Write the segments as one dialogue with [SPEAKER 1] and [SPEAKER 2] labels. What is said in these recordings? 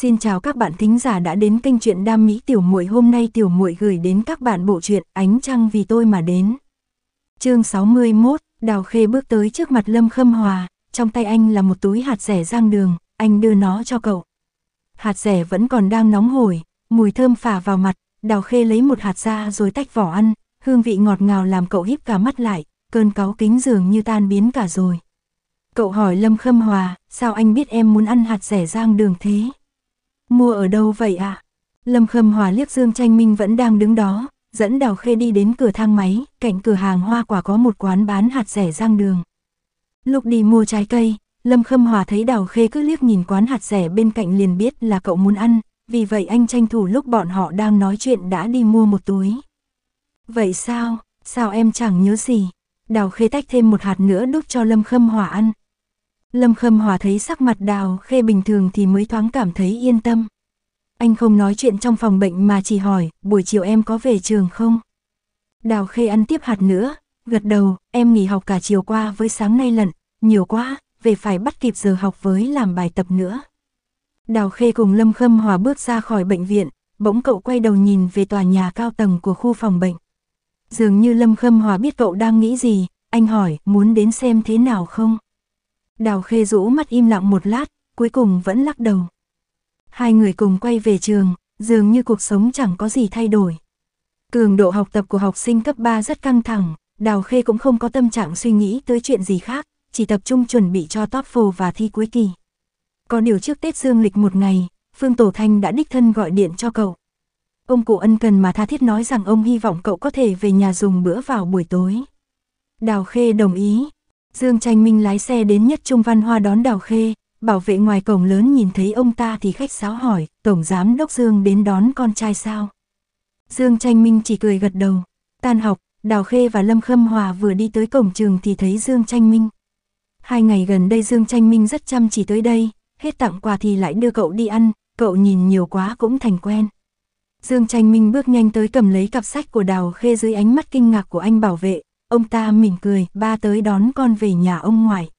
[SPEAKER 1] Xin chào các bạn thính giả đã đến kênh truyện Đam Mỹ Tiểu Muội. Hôm nay Tiểu Muội gửi đến các bạn bộ truyện Ánh Trăng Vì Tôi Mà Đến. Chương 61, Đào Khê bước tới trước mặt Lâm Khâm Hòa, trong tay anh là một túi hạt rẻ rang đường, anh đưa nó cho cậu. Hạt rẻ vẫn còn đang nóng hổi, mùi thơm phả vào mặt, Đào Khê lấy một hạt ra rồi tách vỏ ăn, hương vị ngọt ngào làm cậu híp cả mắt lại, cơn cáu kính dường như tan biến cả rồi. Cậu hỏi Lâm Khâm Hòa, sao anh biết em muốn ăn hạt rẻ rang đường thế? Mua ở đâu vậy ạ? À? Lâm Khâm Hòa liếc Dương Tranh Minh vẫn đang đứng đó, dẫn Đào Khê đi đến cửa thang máy, cạnh cửa hàng hoa quả có một quán bán hạt rẻ rang đường. Lúc đi mua trái cây, Lâm Khâm Hòa thấy Đào Khê cứ liếc nhìn quán hạt rẻ bên cạnh liền biết là cậu muốn ăn, vì vậy anh tranh thủ lúc bọn họ đang nói chuyện đã đi mua một túi. Vậy sao, sao em chẳng nhớ gì? Đào Khê tách thêm một hạt nữa đút cho Lâm Khâm Hòa ăn. Lâm Khâm Hòa thấy sắc mặt đào khê bình thường thì mới thoáng cảm thấy yên tâm. Anh không nói chuyện trong phòng bệnh mà chỉ hỏi, buổi chiều em có về trường không? Đào khê ăn tiếp hạt nữa, gật đầu, em nghỉ học cả chiều qua với sáng nay lận, nhiều quá, về phải bắt kịp giờ học với làm bài tập nữa. Đào khê cùng Lâm Khâm Hòa bước ra khỏi bệnh viện, bỗng cậu quay đầu nhìn về tòa nhà cao tầng của khu phòng bệnh. Dường như Lâm Khâm Hòa biết cậu đang nghĩ gì, anh hỏi, muốn đến xem thế nào không? Đào Khê rũ mắt im lặng một lát, cuối cùng vẫn lắc đầu. Hai người cùng quay về trường, dường như cuộc sống chẳng có gì thay đổi. Cường độ học tập của học sinh cấp 3 rất căng thẳng, Đào Khê cũng không có tâm trạng suy nghĩ tới chuyện gì khác, chỉ tập trung chuẩn bị cho TOEFL và thi cuối kỳ. Có điều trước Tết Dương lịch một ngày, Phương Tổ Thanh đã đích thân gọi điện cho cậu. Ông cụ ân cần mà tha thiết nói rằng ông hy vọng cậu có thể về nhà dùng bữa vào buổi tối. Đào Khê đồng ý, Dương Tranh Minh lái xe đến nhất trung văn hoa đón Đào Khê, bảo vệ ngoài cổng lớn nhìn thấy ông ta thì khách sáo hỏi, Tổng Giám Đốc Dương đến đón con trai sao? Dương Tranh Minh chỉ cười gật đầu, tan học, Đào Khê và Lâm Khâm Hòa vừa đi tới cổng trường thì thấy Dương Tranh Minh. Hai ngày gần đây Dương Tranh Minh rất chăm chỉ tới đây, hết tặng quà thì lại đưa cậu đi ăn, cậu nhìn nhiều quá cũng thành quen. Dương Tranh Minh bước nhanh tới cầm lấy cặp sách của Đào Khê dưới ánh mắt kinh ngạc của anh bảo vệ, Ông ta mỉm cười, ba tới đón con về nhà ông ngoại.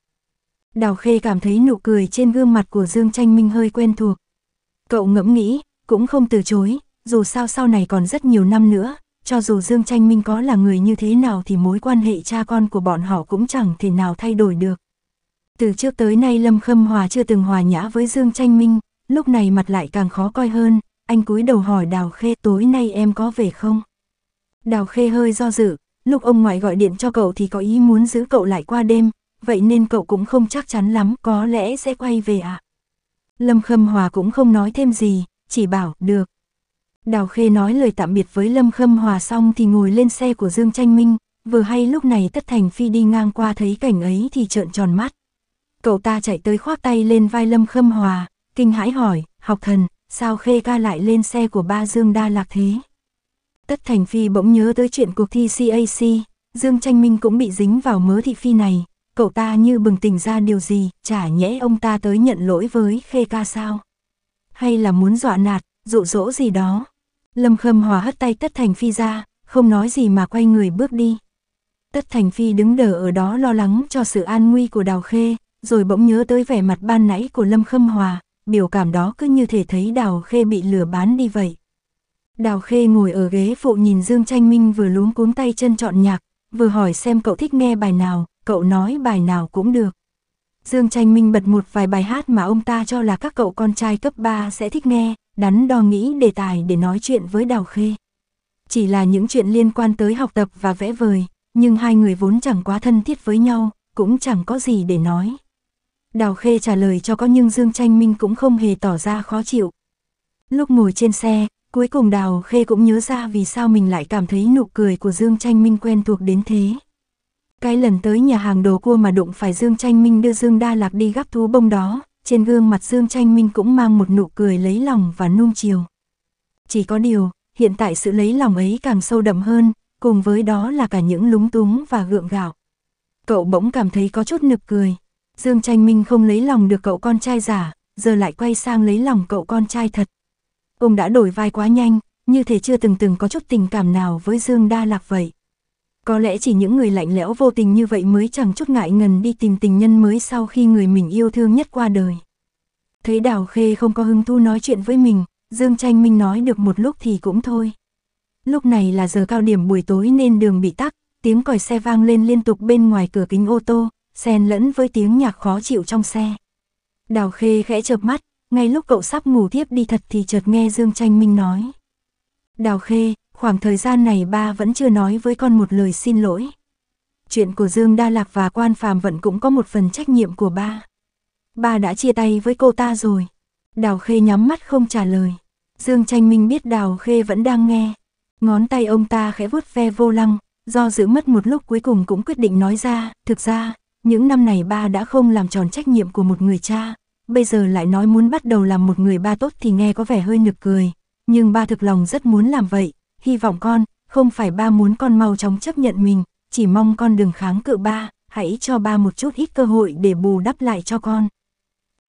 [SPEAKER 1] Đào Khê cảm thấy nụ cười trên gương mặt của Dương Tranh Minh hơi quen thuộc. Cậu ngẫm nghĩ, cũng không từ chối, dù sao sau này còn rất nhiều năm nữa, cho dù Dương Tranh Minh có là người như thế nào thì mối quan hệ cha con của bọn họ cũng chẳng thể nào thay đổi được. Từ trước tới nay Lâm Khâm Hòa chưa từng hòa nhã với Dương Tranh Minh, lúc này mặt lại càng khó coi hơn, anh cúi đầu hỏi Đào Khê tối nay em có về không? Đào Khê hơi do dự, Lúc ông ngoại gọi điện cho cậu thì có ý muốn giữ cậu lại qua đêm, vậy nên cậu cũng không chắc chắn lắm, có lẽ sẽ quay về ạ. À? Lâm Khâm Hòa cũng không nói thêm gì, chỉ bảo, được. Đào Khê nói lời tạm biệt với Lâm Khâm Hòa xong thì ngồi lên xe của Dương Tranh Minh, vừa hay lúc này Tất Thành Phi đi ngang qua thấy cảnh ấy thì trợn tròn mắt. Cậu ta chạy tới khoác tay lên vai Lâm Khâm Hòa, kinh hãi hỏi, học thần, sao Khê ca lại lên xe của ba Dương Đa Lạc thế? Tất Thành Phi bỗng nhớ tới chuyện cuộc thi CAC, Dương Tranh Minh cũng bị dính vào mớ thị phi này, cậu ta như bừng tỉnh ra điều gì, chả nhẽ ông ta tới nhận lỗi với Khê Ca sao? Hay là muốn dọa nạt, dụ dỗ gì đó? Lâm Khâm Hòa hất tay Tất Thành Phi ra, không nói gì mà quay người bước đi. Tất Thành Phi đứng đờ ở đó lo lắng cho sự an nguy của Đào Khê, rồi bỗng nhớ tới vẻ mặt ban nãy của Lâm Khâm Hòa, biểu cảm đó cứ như thể thấy Đào Khê bị lừa bán đi vậy. Đào Khê ngồi ở ghế phụ nhìn Dương Tranh Minh vừa lúm cuống tay chân chọn nhạc, vừa hỏi xem cậu thích nghe bài nào, cậu nói bài nào cũng được. Dương Tranh Minh bật một vài bài hát mà ông ta cho là các cậu con trai cấp 3 sẽ thích nghe, đắn đo nghĩ đề tài để nói chuyện với Đào Khê. Chỉ là những chuyện liên quan tới học tập và vẽ vời, nhưng hai người vốn chẳng quá thân thiết với nhau, cũng chẳng có gì để nói. Đào Khê trả lời cho có nhưng Dương Tranh Minh cũng không hề tỏ ra khó chịu. Lúc ngồi trên xe, Cuối cùng Đào Khê cũng nhớ ra vì sao mình lại cảm thấy nụ cười của Dương Tranh Minh quen thuộc đến thế. Cái lần tới nhà hàng đồ cua mà đụng phải Dương Tranh Minh đưa Dương Đa Lạc đi gắp thú bông đó, trên gương mặt Dương Tranh Minh cũng mang một nụ cười lấy lòng và nuông chiều. Chỉ có điều, hiện tại sự lấy lòng ấy càng sâu đậm hơn, cùng với đó là cả những lúng túng và gượng gạo. Cậu bỗng cảm thấy có chút nực cười. Dương Tranh Minh không lấy lòng được cậu con trai giả, giờ lại quay sang lấy lòng cậu con trai thật. Ông đã đổi vai quá nhanh, như thể chưa từng từng có chút tình cảm nào với Dương Đa Lạc vậy. Có lẽ chỉ những người lạnh lẽo vô tình như vậy mới chẳng chút ngại ngần đi tìm tình nhân mới sau khi người mình yêu thương nhất qua đời. Thấy Đào Khê không có hứng thú nói chuyện với mình, Dương Tranh Minh nói được một lúc thì cũng thôi. Lúc này là giờ cao điểm buổi tối nên đường bị tắc, tiếng còi xe vang lên liên tục bên ngoài cửa kính ô tô, xen lẫn với tiếng nhạc khó chịu trong xe. Đào Khê khẽ chợp mắt, ngay lúc cậu sắp ngủ tiếp đi thật thì chợt nghe Dương Tranh Minh nói. Đào Khê, khoảng thời gian này ba vẫn chưa nói với con một lời xin lỗi. Chuyện của Dương Đa Lạc và Quan Phàm vẫn cũng có một phần trách nhiệm của ba. Ba đã chia tay với cô ta rồi. Đào Khê nhắm mắt không trả lời. Dương Tranh Minh biết Đào Khê vẫn đang nghe. Ngón tay ông ta khẽ vuốt ve vô lăng, do giữ mất một lúc cuối cùng cũng quyết định nói ra. Thực ra, những năm này ba đã không làm tròn trách nhiệm của một người cha, bây giờ lại nói muốn bắt đầu làm một người ba tốt thì nghe có vẻ hơi nực cười. Nhưng ba thực lòng rất muốn làm vậy, hy vọng con, không phải ba muốn con mau chóng chấp nhận mình, chỉ mong con đừng kháng cự ba, hãy cho ba một chút ít cơ hội để bù đắp lại cho con.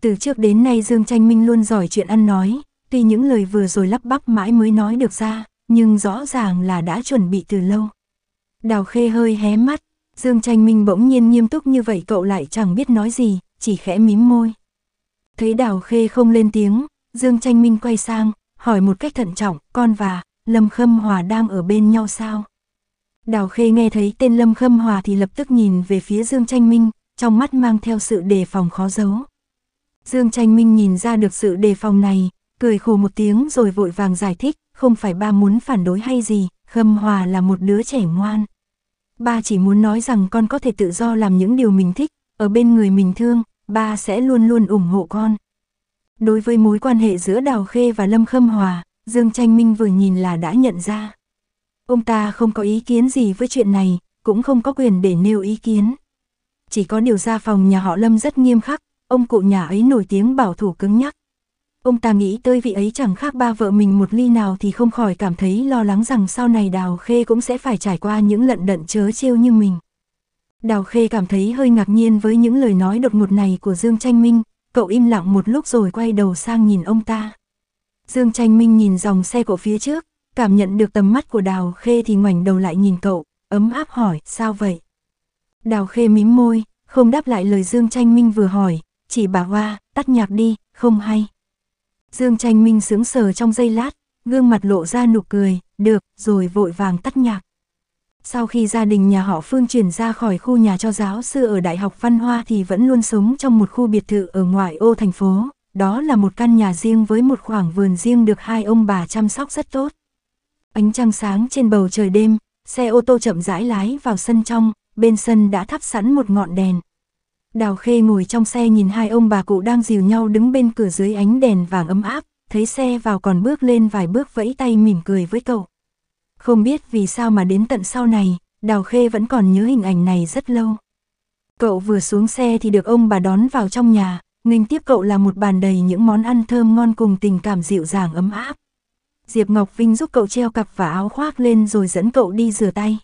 [SPEAKER 1] Từ trước đến nay Dương Tranh Minh luôn giỏi chuyện ăn nói, tuy những lời vừa rồi lắp bắp mãi mới nói được ra, nhưng rõ ràng là đã chuẩn bị từ lâu. Đào Khê hơi hé mắt, Dương Tranh Minh bỗng nhiên nghiêm túc như vậy cậu lại chẳng biết nói gì, chỉ khẽ mím môi. Thấy Đào Khê không lên tiếng, Dương Tranh Minh quay sang, hỏi một cách thận trọng, con và Lâm Khâm Hòa đang ở bên nhau sao? Đào Khê nghe thấy tên Lâm Khâm Hòa thì lập tức nhìn về phía Dương Tranh Minh, trong mắt mang theo sự đề phòng khó giấu. Dương Tranh Minh nhìn ra được sự đề phòng này, cười khổ một tiếng rồi vội vàng giải thích, không phải ba muốn phản đối hay gì, Khâm Hòa là một đứa trẻ ngoan. Ba chỉ muốn nói rằng con có thể tự do làm những điều mình thích, ở bên người mình thương, ba sẽ luôn luôn ủng hộ con. Đối với mối quan hệ giữa Đào Khê và Lâm Khâm Hòa, Dương Tranh Minh vừa nhìn là đã nhận ra. Ông ta không có ý kiến gì với chuyện này, cũng không có quyền để nêu ý kiến. Chỉ có điều gia phòng nhà họ Lâm rất nghiêm khắc, ông cụ nhà ấy nổi tiếng bảo thủ cứng nhắc. Ông ta nghĩ tới vị ấy chẳng khác ba vợ mình một ly nào thì không khỏi cảm thấy lo lắng rằng sau này Đào Khê cũng sẽ phải trải qua những lận đận chớ trêu như mình. Đào Khê cảm thấy hơi ngạc nhiên với những lời nói đột ngột này của Dương Tranh Minh, cậu im lặng một lúc rồi quay đầu sang nhìn ông ta. Dương Tranh Minh nhìn dòng xe của phía trước, cảm nhận được tầm mắt của Đào Khê thì ngoảnh đầu lại nhìn cậu, ấm áp hỏi, sao vậy? Đào Khê mím môi, không đáp lại lời Dương Tranh Minh vừa hỏi, chỉ bà hoa, tắt nhạc đi, không hay. Dương Tranh Minh sướng sờ trong giây lát, gương mặt lộ ra nụ cười, được, rồi vội vàng tắt nhạc. Sau khi gia đình nhà họ Phương chuyển ra khỏi khu nhà cho giáo sư ở Đại học Văn Hoa thì vẫn luôn sống trong một khu biệt thự ở ngoại ô thành phố, đó là một căn nhà riêng với một khoảng vườn riêng được hai ông bà chăm sóc rất tốt. Ánh trăng sáng trên bầu trời đêm, xe ô tô chậm rãi lái vào sân trong, bên sân đã thắp sẵn một ngọn đèn. Đào Khê ngồi trong xe nhìn hai ông bà cụ đang dìu nhau đứng bên cửa dưới ánh đèn vàng ấm áp, thấy xe vào còn bước lên vài bước vẫy tay mỉm cười với cậu. Không biết vì sao mà đến tận sau này, Đào Khê vẫn còn nhớ hình ảnh này rất lâu. Cậu vừa xuống xe thì được ông bà đón vào trong nhà, nghênh tiếp cậu là một bàn đầy những món ăn thơm ngon cùng tình cảm dịu dàng ấm áp. Diệp Ngọc Vinh giúp cậu treo cặp và áo khoác lên rồi dẫn cậu đi rửa tay.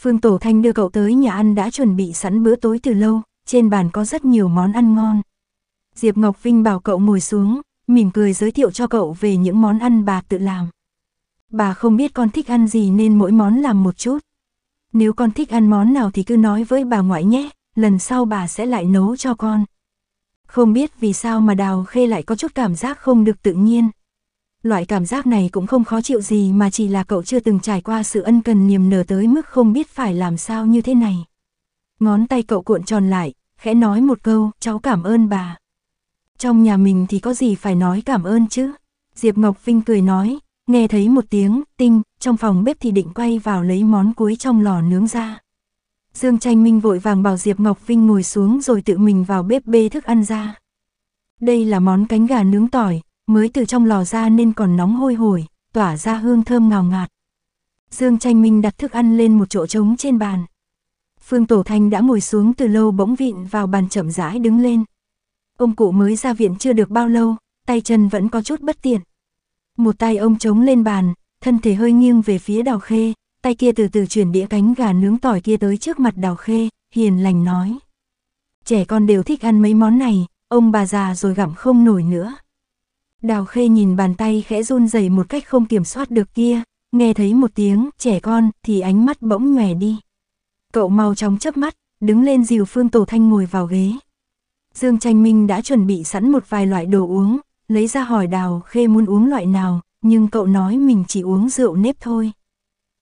[SPEAKER 1] Phương Tổ Thanh đưa cậu tới nhà ăn đã chuẩn bị sẵn bữa tối từ lâu, trên bàn có rất nhiều món ăn ngon. Diệp Ngọc Vinh bảo cậu ngồi xuống, mỉm cười giới thiệu cho cậu về những món ăn bà tự làm. Bà không biết con thích ăn gì nên mỗi món làm một chút. Nếu con thích ăn món nào thì cứ nói với bà ngoại nhé, lần sau bà sẽ lại nấu cho con. Không biết vì sao mà Đào Khê lại có chút cảm giác không được tự nhiên. Loại cảm giác này cũng không khó chịu gì mà chỉ là cậu chưa từng trải qua sự ân cần niềm nở tới mức không biết phải làm sao như thế này. Ngón tay cậu cuộn tròn lại, khẽ nói một câu, cháu cảm ơn bà. Trong nhà mình thì có gì phải nói cảm ơn chứ? Diệp Ngọc Vinh cười nói, Nghe thấy một tiếng, tinh, trong phòng bếp thì định quay vào lấy món cuối trong lò nướng ra. Dương Tranh Minh vội vàng bảo Diệp Ngọc Vinh ngồi xuống rồi tự mình vào bếp bê thức ăn ra. Đây là món cánh gà nướng tỏi, mới từ trong lò ra nên còn nóng hôi hổi, tỏa ra hương thơm ngào ngạt. Dương Tranh Minh đặt thức ăn lên một chỗ trống trên bàn. Phương Tổ Thanh đã ngồi xuống từ lâu bỗng vịn vào bàn chậm rãi đứng lên. Ông cụ mới ra viện chưa được bao lâu, tay chân vẫn có chút bất tiện. Một tay ông chống lên bàn, thân thể hơi nghiêng về phía đào khê, tay kia từ từ chuyển đĩa cánh gà nướng tỏi kia tới trước mặt đào khê, hiền lành nói. Trẻ con đều thích ăn mấy món này, ông bà già rồi gặm không nổi nữa. Đào khê nhìn bàn tay khẽ run rẩy một cách không kiểm soát được kia, nghe thấy một tiếng trẻ con thì ánh mắt bỗng nhòe đi. Cậu mau chóng chớp mắt, đứng lên dìu Phương Tổ Thanh ngồi vào ghế. Dương Tranh Minh đã chuẩn bị sẵn một vài loại đồ uống, lấy ra hỏi Đào Khê muốn uống loại nào, nhưng cậu nói mình chỉ uống rượu nếp thôi.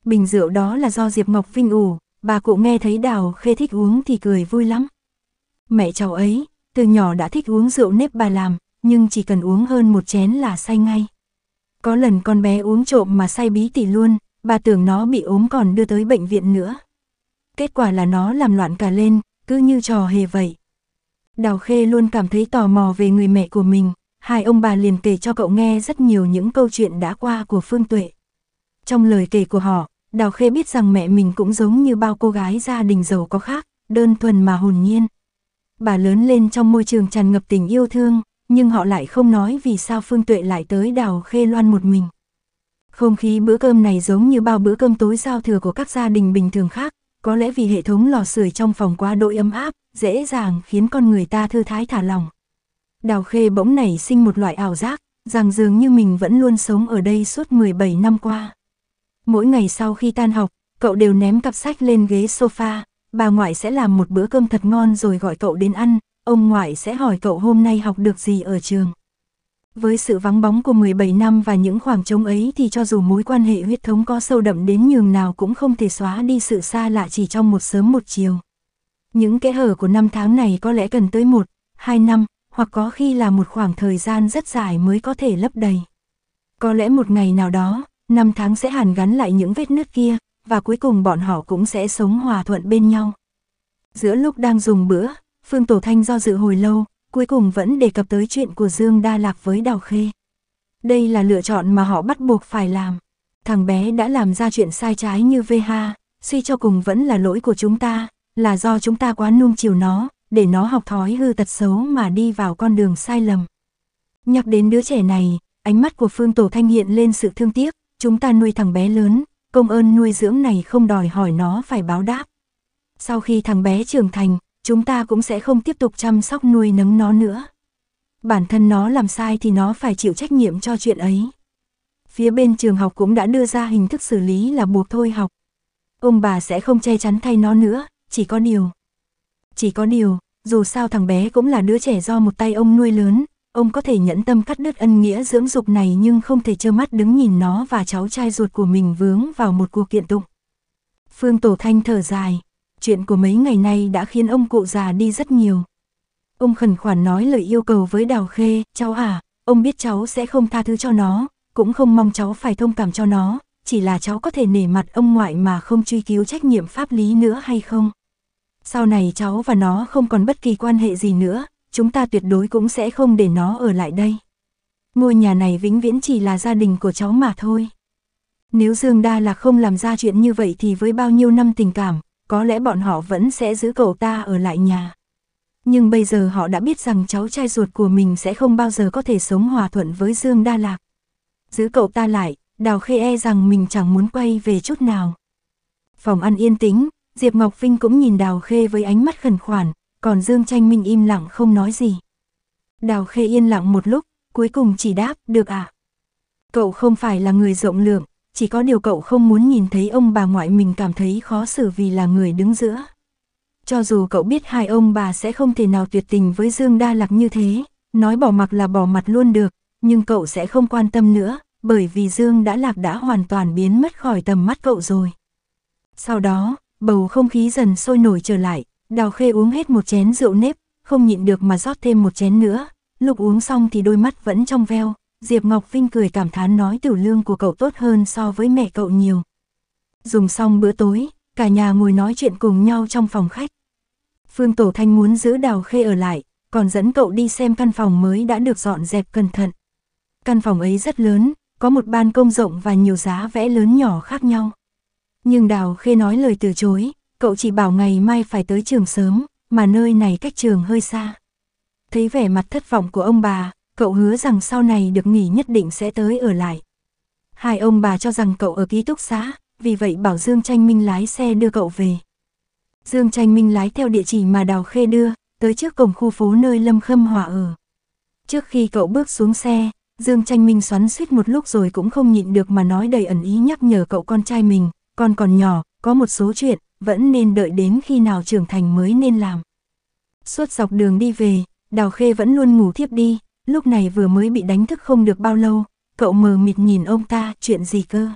[SPEAKER 1] Bình rượu đó là do Diệp Ngọc Vinh ủ, bà cụ nghe thấy Đào Khê thích uống thì cười vui lắm. Mẹ cháu ấy, từ nhỏ đã thích uống rượu nếp bà làm, nhưng chỉ cần uống hơn một chén là say ngay. Có lần con bé uống trộm mà say bí tỉ luôn, bà tưởng nó bị ốm còn đưa tới bệnh viện nữa. Kết quả là nó làm loạn cả lên, cứ như trò hề vậy. Đào Khê luôn cảm thấy tò mò về người mẹ của mình, Hai ông bà liền kể cho cậu nghe rất nhiều những câu chuyện đã qua của Phương Tuệ. Trong lời kể của họ, Đào Khê biết rằng mẹ mình cũng giống như bao cô gái gia đình giàu có khác, đơn thuần mà hồn nhiên. Bà lớn lên trong môi trường tràn ngập tình yêu thương, nhưng họ lại không nói vì sao Phương Tuệ lại tới Đào Khê Loan một mình. Không khí bữa cơm này giống như bao bữa cơm tối giao thừa của các gia đình bình thường khác, có lẽ vì hệ thống lò sưởi trong phòng quá đội ấm áp, dễ dàng khiến con người ta thư thái thả lòng. Đào Khê bỗng nảy sinh một loại ảo giác, rằng dường như mình vẫn luôn sống ở đây suốt 17 năm qua. Mỗi ngày sau khi tan học, cậu đều ném cặp sách lên ghế sofa, bà ngoại sẽ làm một bữa cơm thật ngon rồi gọi cậu đến ăn, ông ngoại sẽ hỏi cậu hôm nay học được gì ở trường. Với sự vắng bóng của 17 năm và những khoảng trống ấy thì cho dù mối quan hệ huyết thống có sâu đậm đến nhường nào cũng không thể xóa đi sự xa lạ chỉ trong một sớm một chiều. Những kẽ hở của năm tháng này có lẽ cần tới một, hai năm, hoặc có khi là một khoảng thời gian rất dài mới có thể lấp đầy. Có lẽ một ngày nào đó, năm tháng sẽ hàn gắn lại những vết nứt kia, và cuối cùng bọn họ cũng sẽ sống hòa thuận bên nhau. Giữa lúc đang dùng bữa, Phương Tổ Thanh do dự hồi lâu, cuối cùng vẫn đề cập tới chuyện của Dương Đa Lạc với Đào Khê. Đây là lựa chọn mà họ bắt buộc phải làm. Thằng bé đã làm ra chuyện sai trái như VH, suy cho cùng vẫn là lỗi của chúng ta, là do chúng ta quá nuông chiều nó, để nó học thói hư tật xấu mà đi vào con đường sai lầm. Nhắc đến đứa trẻ này, ánh mắt của Phương Tổ Thanh hiện lên sự thương tiếc, chúng ta nuôi thằng bé lớn, công ơn nuôi dưỡng này không đòi hỏi nó phải báo đáp. Sau khi thằng bé trưởng thành, chúng ta cũng sẽ không tiếp tục chăm sóc nuôi nấng nó nữa. Bản thân nó làm sai thì nó phải chịu trách nhiệm cho chuyện ấy. Phía bên trường học cũng đã đưa ra hình thức xử lý là buộc thôi học. Ông bà sẽ không che chắn thay nó nữa, chỉ có điều chỉ có điều, dù sao thằng bé cũng là đứa trẻ do một tay ông nuôi lớn, ông có thể nhẫn tâm cắt đứt ân nghĩa dưỡng dục này nhưng không thể trơ mắt đứng nhìn nó và cháu trai ruột của mình vướng vào một cuộc kiện tụng. Phương Tổ Thanh thở dài, chuyện của mấy ngày nay đã khiến ông cụ già đi rất nhiều. Ông khẩn khoản nói lời yêu cầu với Đào Khê, cháu à, ông biết cháu sẽ không tha thứ cho nó, cũng không mong cháu phải thông cảm cho nó, chỉ là cháu có thể nể mặt ông ngoại mà không truy cứu trách nhiệm pháp lý nữa hay không? sau này cháu và nó không còn bất kỳ quan hệ gì nữa, chúng ta tuyệt đối cũng sẽ không để nó ở lại đây. Ngôi nhà này vĩnh viễn chỉ là gia đình của cháu mà thôi. Nếu Dương Đa là không làm ra chuyện như vậy thì với bao nhiêu năm tình cảm, có lẽ bọn họ vẫn sẽ giữ cậu ta ở lại nhà. Nhưng bây giờ họ đã biết rằng cháu trai ruột của mình sẽ không bao giờ có thể sống hòa thuận với Dương Đa Lạc. Giữ cậu ta lại, Đào Khê e rằng mình chẳng muốn quay về chút nào. Phòng ăn yên tĩnh, Diệp Ngọc Vinh cũng nhìn Đào Khê với ánh mắt khẩn khoản, còn Dương Tranh Minh im lặng không nói gì. Đào Khê yên lặng một lúc, cuối cùng chỉ đáp, được À? Cậu không phải là người rộng lượng, chỉ có điều cậu không muốn nhìn thấy ông bà ngoại mình cảm thấy khó xử vì là người đứng giữa. Cho dù cậu biết hai ông bà sẽ không thể nào tuyệt tình với Dương Đa Lạc như thế, nói bỏ mặt là bỏ mặt luôn được, nhưng cậu sẽ không quan tâm nữa, bởi vì Dương đã lạc đã hoàn toàn biến mất khỏi tầm mắt cậu rồi. Sau đó, Bầu không khí dần sôi nổi trở lại, đào khê uống hết một chén rượu nếp, không nhịn được mà rót thêm một chén nữa. Lúc uống xong thì đôi mắt vẫn trong veo, Diệp Ngọc Vinh cười cảm thán nói tiểu lương của cậu tốt hơn so với mẹ cậu nhiều. Dùng xong bữa tối, cả nhà ngồi nói chuyện cùng nhau trong phòng khách. Phương Tổ Thanh muốn giữ Đào Khê ở lại, còn dẫn cậu đi xem căn phòng mới đã được dọn dẹp cẩn thận. Căn phòng ấy rất lớn, có một ban công rộng và nhiều giá vẽ lớn nhỏ khác nhau nhưng Đào Khê nói lời từ chối, cậu chỉ bảo ngày mai phải tới trường sớm, mà nơi này cách trường hơi xa. Thấy vẻ mặt thất vọng của ông bà, cậu hứa rằng sau này được nghỉ nhất định sẽ tới ở lại. Hai ông bà cho rằng cậu ở ký túc xá, vì vậy bảo Dương Tranh Minh lái xe đưa cậu về. Dương Tranh Minh lái theo địa chỉ mà Đào Khê đưa, tới trước cổng khu phố nơi Lâm Khâm Hòa ở. Trước khi cậu bước xuống xe, Dương Tranh Minh xoắn suýt một lúc rồi cũng không nhịn được mà nói đầy ẩn ý nhắc nhở cậu con trai mình, con còn nhỏ, có một số chuyện, vẫn nên đợi đến khi nào trưởng thành mới nên làm. Suốt dọc đường đi về, Đào Khê vẫn luôn ngủ thiếp đi, lúc này vừa mới bị đánh thức không được bao lâu, cậu mờ mịt nhìn ông ta, chuyện gì cơ?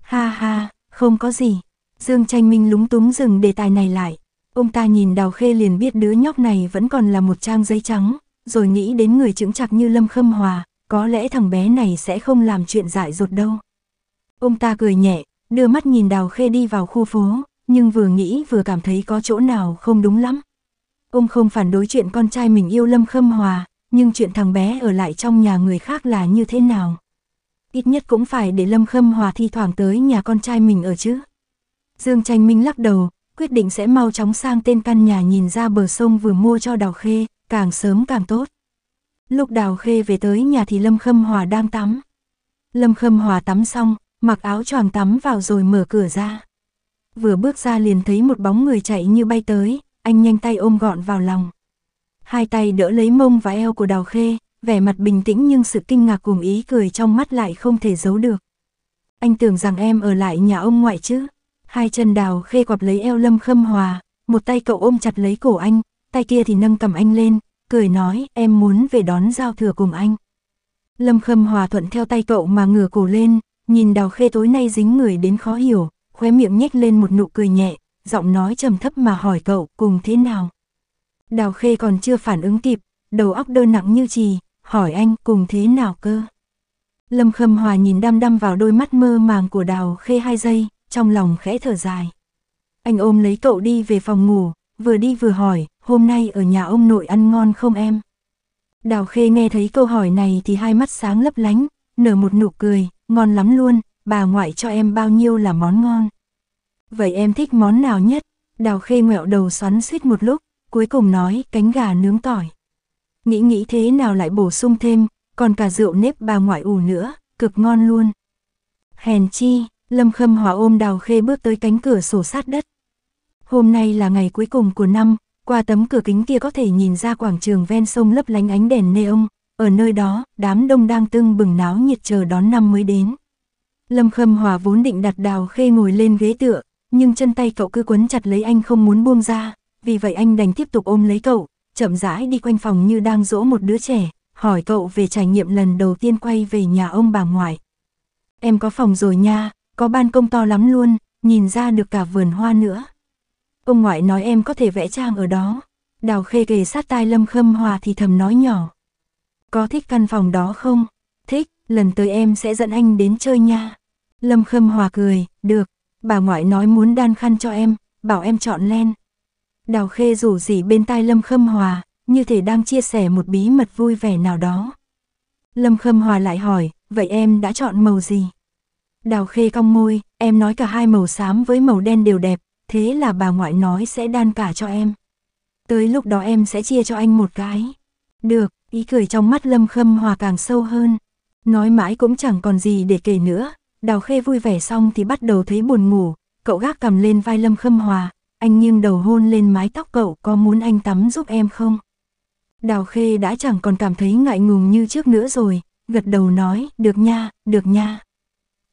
[SPEAKER 1] Ha ha, không có gì. Dương Tranh Minh lúng túng dừng đề tài này lại. Ông ta nhìn Đào Khê liền biết đứa nhóc này vẫn còn là một trang giấy trắng, rồi nghĩ đến người chững chạc như Lâm Khâm Hòa, có lẽ thằng bé này sẽ không làm chuyện dại dột đâu. Ông ta cười nhẹ, đưa mắt nhìn Đào Khê đi vào khu phố, nhưng vừa nghĩ vừa cảm thấy có chỗ nào không đúng lắm. Ông không phản đối chuyện con trai mình yêu Lâm Khâm Hòa, nhưng chuyện thằng bé ở lại trong nhà người khác là như thế nào? Ít nhất cũng phải để Lâm Khâm Hòa thi thoảng tới nhà con trai mình ở chứ. Dương Tranh Minh lắc đầu, quyết định sẽ mau chóng sang tên căn nhà nhìn ra bờ sông vừa mua cho Đào Khê, càng sớm càng tốt. Lúc Đào Khê về tới nhà thì Lâm Khâm Hòa đang tắm. Lâm Khâm Hòa tắm xong, mặc áo choàng tắm vào rồi mở cửa ra. Vừa bước ra liền thấy một bóng người chạy như bay tới, anh nhanh tay ôm gọn vào lòng. Hai tay đỡ lấy mông và eo của đào khê, vẻ mặt bình tĩnh nhưng sự kinh ngạc cùng ý cười trong mắt lại không thể giấu được. Anh tưởng rằng em ở lại nhà ông ngoại chứ. Hai chân đào khê quặp lấy eo lâm khâm hòa, một tay cậu ôm chặt lấy cổ anh, tay kia thì nâng cầm anh lên, cười nói em muốn về đón giao thừa cùng anh. Lâm khâm hòa thuận theo tay cậu mà ngửa cổ lên, Nhìn đào khê tối nay dính người đến khó hiểu, khóe miệng nhếch lên một nụ cười nhẹ, giọng nói trầm thấp mà hỏi cậu cùng thế nào. Đào khê còn chưa phản ứng kịp, đầu óc đơn nặng như trì, hỏi anh cùng thế nào cơ. Lâm Khâm Hòa nhìn đăm đăm vào đôi mắt mơ màng của đào khê hai giây, trong lòng khẽ thở dài. Anh ôm lấy cậu đi về phòng ngủ, vừa đi vừa hỏi, hôm nay ở nhà ông nội ăn ngon không em? Đào khê nghe thấy câu hỏi này thì hai mắt sáng lấp lánh, nở một nụ cười, Ngon lắm luôn, bà ngoại cho em bao nhiêu là món ngon. Vậy em thích món nào nhất? Đào khê ngẹo đầu xoắn suýt một lúc, cuối cùng nói cánh gà nướng tỏi. Nghĩ nghĩ thế nào lại bổ sung thêm, còn cả rượu nếp bà ngoại ủ nữa, cực ngon luôn. Hèn chi, Lâm Khâm Hòa ôm Đào Khê bước tới cánh cửa sổ sát đất. Hôm nay là ngày cuối cùng của năm, qua tấm cửa kính kia có thể nhìn ra quảng trường ven sông lấp lánh ánh đèn neon, ở nơi đó, đám đông đang tưng bừng náo nhiệt chờ đón năm mới đến. Lâm Khâm Hòa vốn định đặt đào khê ngồi lên ghế tựa, nhưng chân tay cậu cứ quấn chặt lấy anh không muốn buông ra, vì vậy anh đành tiếp tục ôm lấy cậu, chậm rãi đi quanh phòng như đang dỗ một đứa trẻ, hỏi cậu về trải nghiệm lần đầu tiên quay về nhà ông bà ngoại. Em có phòng rồi nha, có ban công to lắm luôn, nhìn ra được cả vườn hoa nữa. Ông ngoại nói em có thể vẽ trang ở đó. Đào khê kề sát tai Lâm Khâm Hòa thì thầm nói nhỏ, có thích căn phòng đó không? Thích, lần tới em sẽ dẫn anh đến chơi nha. Lâm Khâm Hòa cười, được. Bà ngoại nói muốn đan khăn cho em, bảo em chọn len. Đào Khê rủ rỉ bên tai Lâm Khâm Hòa, như thể đang chia sẻ một bí mật vui vẻ nào đó. Lâm Khâm Hòa lại hỏi, vậy em đã chọn màu gì? Đào Khê cong môi, em nói cả hai màu xám với màu đen đều đẹp, thế là bà ngoại nói sẽ đan cả cho em. Tới lúc đó em sẽ chia cho anh một cái. Được, ý cười trong mắt Lâm Khâm Hòa càng sâu hơn. Nói mãi cũng chẳng còn gì để kể nữa. Đào Khê vui vẻ xong thì bắt đầu thấy buồn ngủ. Cậu gác cầm lên vai Lâm Khâm Hòa. Anh nghiêng đầu hôn lên mái tóc cậu có muốn anh tắm giúp em không? Đào Khê đã chẳng còn cảm thấy ngại ngùng như trước nữa rồi. Gật đầu nói, được nha, được nha.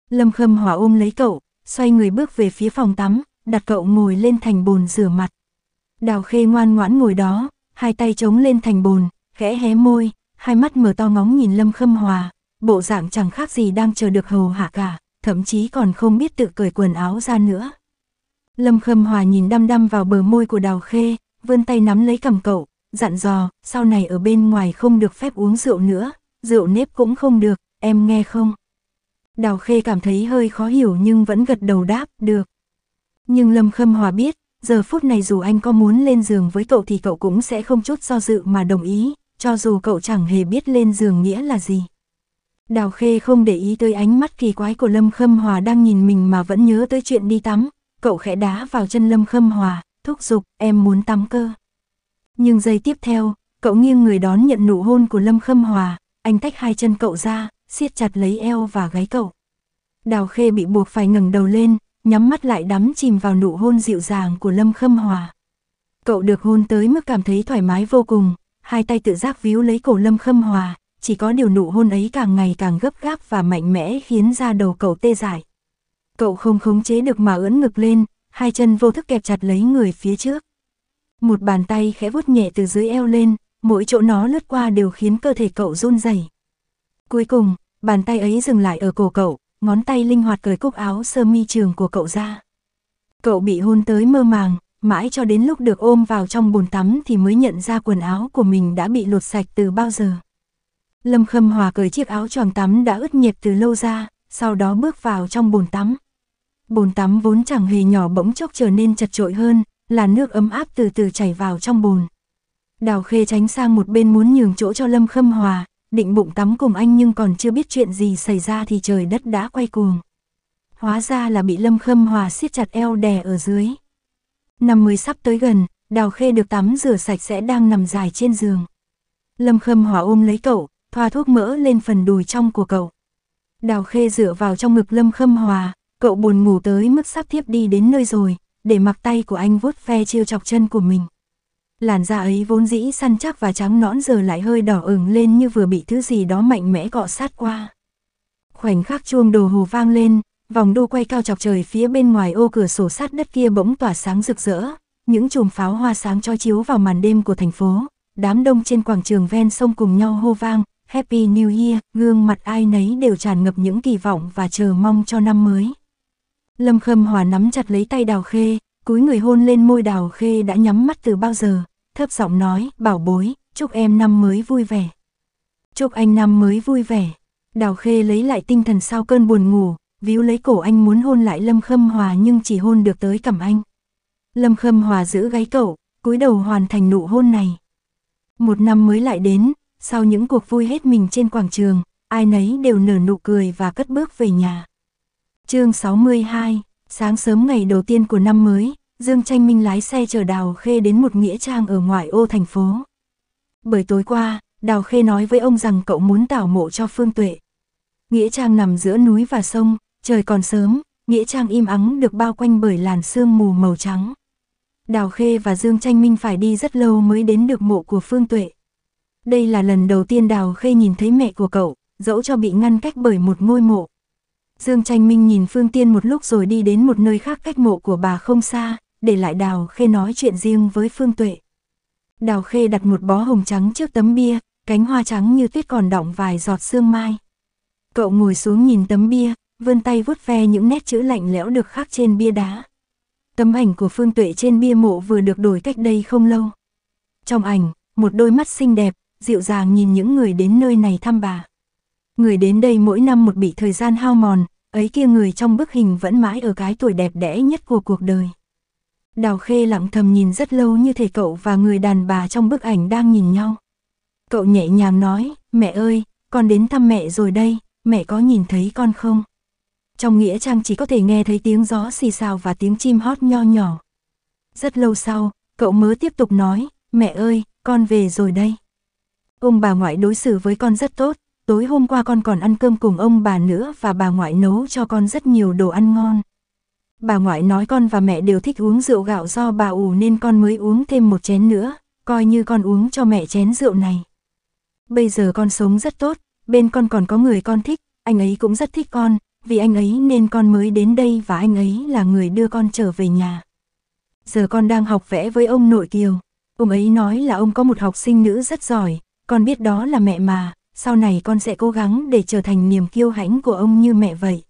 [SPEAKER 1] Lâm Khâm Hòa ôm lấy cậu, xoay người bước về phía phòng tắm, đặt cậu ngồi lên thành bồn rửa mặt. Đào Khê ngoan ngoãn ngồi đó, hai tay chống lên thành bồn, khẽ hé môi, hai mắt mở to ngóng nhìn Lâm Khâm Hòa, bộ dạng chẳng khác gì đang chờ được hầu hạ cả, thậm chí còn không biết tự cởi quần áo ra nữa. Lâm Khâm Hòa nhìn đăm đăm vào bờ môi của Đào Khê, vươn tay nắm lấy cầm cậu, dặn dò, sau này ở bên ngoài không được phép uống rượu nữa, rượu nếp cũng không được, em nghe không? Đào Khê cảm thấy hơi khó hiểu nhưng vẫn gật đầu đáp, được. Nhưng Lâm Khâm Hòa biết, giờ phút này dù anh có muốn lên giường với cậu thì cậu cũng sẽ không chút do dự mà đồng ý, cho dù cậu chẳng hề biết lên giường nghĩa là gì. Đào Khê không để ý tới ánh mắt kỳ quái của Lâm Khâm Hòa đang nhìn mình mà vẫn nhớ tới chuyện đi tắm, cậu khẽ đá vào chân Lâm Khâm Hòa, thúc giục, em muốn tắm cơ. Nhưng giây tiếp theo, cậu nghiêng người đón nhận nụ hôn của Lâm Khâm Hòa, anh tách hai chân cậu ra, siết chặt lấy eo và gáy cậu. Đào Khê bị buộc phải ngẩng đầu lên, nhắm mắt lại đắm chìm vào nụ hôn dịu dàng của Lâm Khâm Hòa. Cậu được hôn tới mức cảm thấy thoải mái vô cùng, hai tay tự giác víu lấy cổ Lâm Khâm Hòa, chỉ có điều nụ hôn ấy càng ngày càng gấp gáp và mạnh mẽ khiến ra đầu cậu tê dại. Cậu không khống chế được mà ưỡn ngực lên, hai chân vô thức kẹp chặt lấy người phía trước. Một bàn tay khẽ vuốt nhẹ từ dưới eo lên, mỗi chỗ nó lướt qua đều khiến cơ thể cậu run rẩy. Cuối cùng, bàn tay ấy dừng lại ở cổ cậu, ngón tay linh hoạt cởi cúc áo sơ mi trường của cậu ra. Cậu bị hôn tới mơ màng, mãi cho đến lúc được ôm vào trong bồn tắm thì mới nhận ra quần áo của mình đã bị lột sạch từ bao giờ. Lâm Khâm Hòa cởi chiếc áo choàng tắm đã ướt nhẹp từ lâu ra, sau đó bước vào trong bồn tắm. Bồn tắm vốn chẳng hề nhỏ bỗng chốc trở nên chật trội hơn, là nước ấm áp từ từ chảy vào trong bồn. Đào Khê tránh sang một bên muốn nhường chỗ cho Lâm Khâm Hòa, định bụng tắm cùng anh nhưng còn chưa biết chuyện gì xảy ra thì trời đất đã quay cuồng. Hóa ra là bị Lâm Khâm Hòa siết chặt eo đè ở dưới. Năm mới sắp tới gần, đào khê được tắm rửa sạch sẽ đang nằm dài trên giường. Lâm khâm hỏa ôm lấy cậu, thoa thuốc mỡ lên phần đùi trong của cậu. Đào khê dựa vào trong ngực lâm khâm hòa, cậu buồn ngủ tới mức sắp thiếp đi đến nơi rồi, để mặc tay của anh vuốt ve chiêu chọc chân của mình. Làn da ấy vốn dĩ săn chắc và trắng nõn giờ lại hơi đỏ ửng lên như vừa bị thứ gì đó mạnh mẽ cọ sát qua. Khoảnh khắc chuông đồ hồ vang lên, Vòng đu quay cao chọc trời phía bên ngoài ô cửa sổ sát đất kia bỗng tỏa sáng rực rỡ, những chùm pháo hoa sáng chói chiếu vào màn đêm của thành phố, đám đông trên quảng trường ven sông cùng nhau hô vang, Happy New Year, gương mặt ai nấy đều tràn ngập những kỳ vọng và chờ mong cho năm mới. Lâm Khâm Hòa nắm chặt lấy tay Đào Khê, cúi người hôn lên môi Đào Khê đã nhắm mắt từ bao giờ, thấp giọng nói, bảo bối, chúc em năm mới vui vẻ. Chúc anh năm mới vui vẻ. Đào Khê lấy lại tinh thần sau cơn buồn ngủ, víu lấy cổ anh muốn hôn lại Lâm Khâm Hòa nhưng chỉ hôn được tới cằm anh. Lâm Khâm Hòa giữ gáy cậu, cúi đầu hoàn thành nụ hôn này. Một năm mới lại đến, sau những cuộc vui hết mình trên quảng trường, ai nấy đều nở nụ cười và cất bước về nhà. chương 62, sáng sớm ngày đầu tiên của năm mới, Dương Tranh Minh lái xe chở Đào Khê đến một nghĩa trang ở ngoại ô thành phố. Bởi tối qua, Đào Khê nói với ông rằng cậu muốn tảo mộ cho Phương Tuệ. Nghĩa trang nằm giữa núi và sông, Trời còn sớm, Nghĩa Trang im ắng được bao quanh bởi làn sương mù màu trắng. Đào Khê và Dương Tranh Minh phải đi rất lâu mới đến được mộ của Phương Tuệ. Đây là lần đầu tiên Đào Khê nhìn thấy mẹ của cậu, dẫu cho bị ngăn cách bởi một ngôi mộ. Dương Tranh Minh nhìn Phương Tiên một lúc rồi đi đến một nơi khác cách mộ của bà không xa, để lại Đào Khê nói chuyện riêng với Phương Tuệ. Đào Khê đặt một bó hồng trắng trước tấm bia, cánh hoa trắng như tuyết còn đọng vài giọt sương mai. Cậu ngồi xuống nhìn tấm bia, vươn tay vuốt ve những nét chữ lạnh lẽo được khắc trên bia đá. Tấm ảnh của Phương Tuệ trên bia mộ vừa được đổi cách đây không lâu. Trong ảnh, một đôi mắt xinh đẹp, dịu dàng nhìn những người đến nơi này thăm bà. Người đến đây mỗi năm một bị thời gian hao mòn, ấy kia người trong bức hình vẫn mãi ở cái tuổi đẹp đẽ nhất của cuộc đời. Đào Khê lặng thầm nhìn rất lâu như thể cậu và người đàn bà trong bức ảnh đang nhìn nhau. Cậu nhẹ nhàng nói, mẹ ơi, con đến thăm mẹ rồi đây, mẹ có nhìn thấy con không? Trong nghĩa trang chỉ có thể nghe thấy tiếng gió xì xào và tiếng chim hót nho nhỏ. Rất lâu sau, cậu mớ tiếp tục nói, mẹ ơi, con về rồi đây. Ông bà ngoại đối xử với con rất tốt, tối hôm qua con còn ăn cơm cùng ông bà nữa và bà ngoại nấu cho con rất nhiều đồ ăn ngon. Bà ngoại nói con và mẹ đều thích uống rượu gạo do bà ủ nên con mới uống thêm một chén nữa, coi như con uống cho mẹ chén rượu này. Bây giờ con sống rất tốt, bên con còn có người con thích, anh ấy cũng rất thích con, vì anh ấy nên con mới đến đây và anh ấy là người đưa con trở về nhà. Giờ con đang học vẽ với ông nội Kiều. Ông ấy nói là ông có một học sinh nữ rất giỏi, con biết đó là mẹ mà, sau này con sẽ cố gắng để trở thành niềm kiêu hãnh của ông như mẹ vậy.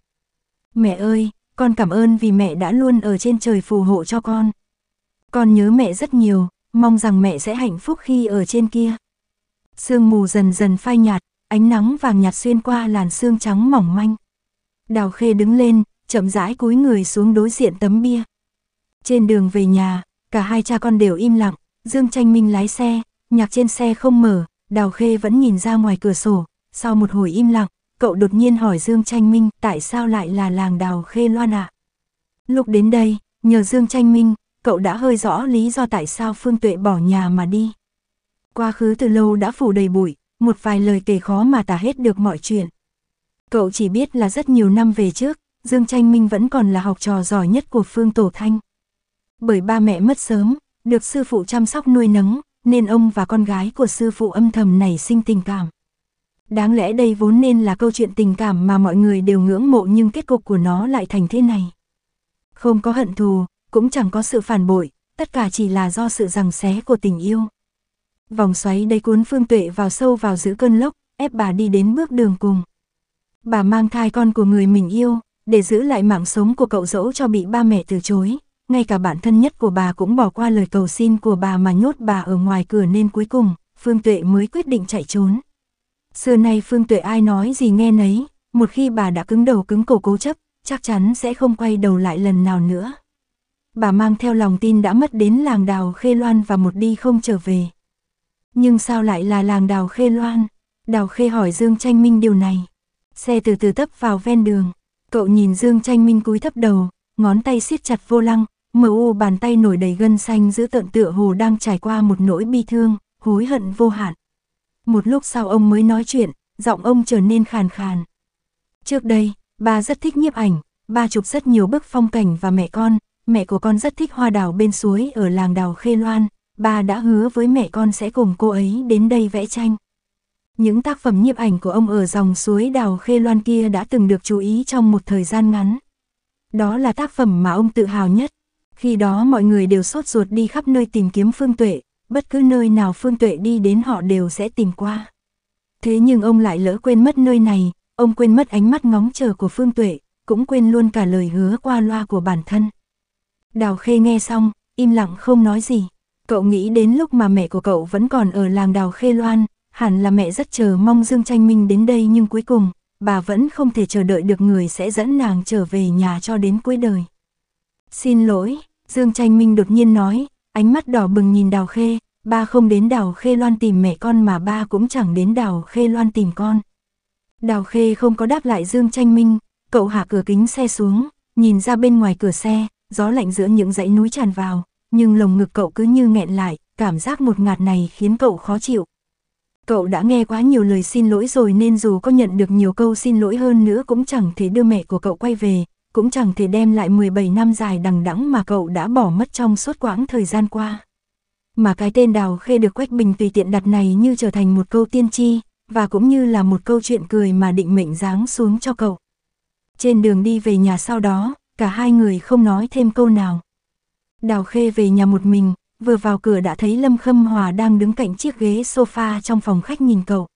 [SPEAKER 1] Mẹ ơi, con cảm ơn vì mẹ đã luôn ở trên trời phù hộ cho con. Con nhớ mẹ rất nhiều, mong rằng mẹ sẽ hạnh phúc khi ở trên kia. Sương mù dần dần phai nhạt, ánh nắng vàng nhạt xuyên qua làn sương trắng mỏng manh. Đào Khê đứng lên, chậm rãi cúi người xuống đối diện tấm bia. Trên đường về nhà, cả hai cha con đều im lặng, Dương Tranh Minh lái xe, nhạc trên xe không mở, Đào Khê vẫn nhìn ra ngoài cửa sổ, sau một hồi im lặng, cậu đột nhiên hỏi Dương Tranh Minh tại sao lại là làng Đào Khê Loan ạ. Lúc đến đây, nhờ Dương Tranh Minh, cậu đã hơi rõ lý do tại sao Phương Tuệ bỏ nhà mà đi. Quá khứ từ lâu đã phủ đầy bụi, một vài lời kể khó mà tả hết được mọi chuyện. Cậu chỉ biết là rất nhiều năm về trước, Dương Tranh Minh vẫn còn là học trò giỏi nhất của Phương Tổ Thanh. Bởi ba mẹ mất sớm, được sư phụ chăm sóc nuôi nấng, nên ông và con gái của sư phụ âm thầm nảy sinh tình cảm. Đáng lẽ đây vốn nên là câu chuyện tình cảm mà mọi người đều ngưỡng mộ nhưng kết cục của nó lại thành thế này. Không có hận thù, cũng chẳng có sự phản bội, tất cả chỉ là do sự rằng xé của tình yêu. Vòng xoáy đầy cuốn Phương Tuệ vào sâu vào giữa cơn lốc, ép bà đi đến bước đường cùng. Bà mang thai con của người mình yêu, để giữ lại mạng sống của cậu dẫu cho bị ba mẹ từ chối. Ngay cả bản thân nhất của bà cũng bỏ qua lời cầu xin của bà mà nhốt bà ở ngoài cửa nên cuối cùng, Phương Tuệ mới quyết định chạy trốn. Xưa nay Phương Tuệ ai nói gì nghe nấy, một khi bà đã cứng đầu cứng cổ cố chấp, chắc chắn sẽ không quay đầu lại lần nào nữa. Bà mang theo lòng tin đã mất đến làng đào Khê Loan và một đi không trở về. Nhưng sao lại là làng đào Khê Loan? Đào Khê hỏi Dương Tranh Minh điều này xe từ từ tấp vào ven đường. Cậu nhìn Dương Tranh Minh cúi thấp đầu, ngón tay siết chặt vô lăng, mờ u bàn tay nổi đầy gân xanh giữ tợn tựa hồ đang trải qua một nỗi bi thương, hối hận vô hạn. Một lúc sau ông mới nói chuyện, giọng ông trở nên khàn khàn. Trước đây, ba rất thích nhiếp ảnh, ba chụp rất nhiều bức phong cảnh và mẹ con, mẹ của con rất thích hoa đào bên suối ở làng đào Khê Loan, ba đã hứa với mẹ con sẽ cùng cô ấy đến đây vẽ tranh. Những tác phẩm nhiếp ảnh của ông ở dòng suối đào Khê Loan kia đã từng được chú ý trong một thời gian ngắn. Đó là tác phẩm mà ông tự hào nhất. Khi đó mọi người đều sốt ruột đi khắp nơi tìm kiếm Phương Tuệ, bất cứ nơi nào Phương Tuệ đi đến họ đều sẽ tìm qua. Thế nhưng ông lại lỡ quên mất nơi này, ông quên mất ánh mắt ngóng chờ của Phương Tuệ, cũng quên luôn cả lời hứa qua loa của bản thân. Đào Khê nghe xong, im lặng không nói gì. Cậu nghĩ đến lúc mà mẹ của cậu vẫn còn ở làng Đào Khê Loan, hẳn là mẹ rất chờ mong Dương Tranh Minh đến đây nhưng cuối cùng, bà vẫn không thể chờ đợi được người sẽ dẫn nàng trở về nhà cho đến cuối đời. Xin lỗi, Dương Tranh Minh đột nhiên nói, ánh mắt đỏ bừng nhìn Đào Khê, ba không đến Đào Khê Loan tìm mẹ con mà ba cũng chẳng đến Đào Khê Loan tìm con. Đào Khê không có đáp lại Dương Tranh Minh, cậu hạ cửa kính xe xuống, nhìn ra bên ngoài cửa xe, gió lạnh giữa những dãy núi tràn vào, nhưng lồng ngực cậu cứ như nghẹn lại, cảm giác một ngạt này khiến cậu khó chịu, Cậu đã nghe quá nhiều lời xin lỗi rồi nên dù có nhận được nhiều câu xin lỗi hơn nữa cũng chẳng thể đưa mẹ của cậu quay về, cũng chẳng thể đem lại 17 năm dài đằng đẵng mà cậu đã bỏ mất trong suốt quãng thời gian qua. Mà cái tên Đào Khê được Quách Bình tùy tiện đặt này như trở thành một câu tiên tri, và cũng như là một câu chuyện cười mà định mệnh giáng xuống cho cậu. Trên đường đi về nhà sau đó, cả hai người không nói thêm câu nào. Đào Khê về nhà một mình, vừa vào cửa đã thấy Lâm Khâm Hòa đang đứng cạnh chiếc ghế sofa trong phòng khách nhìn cậu.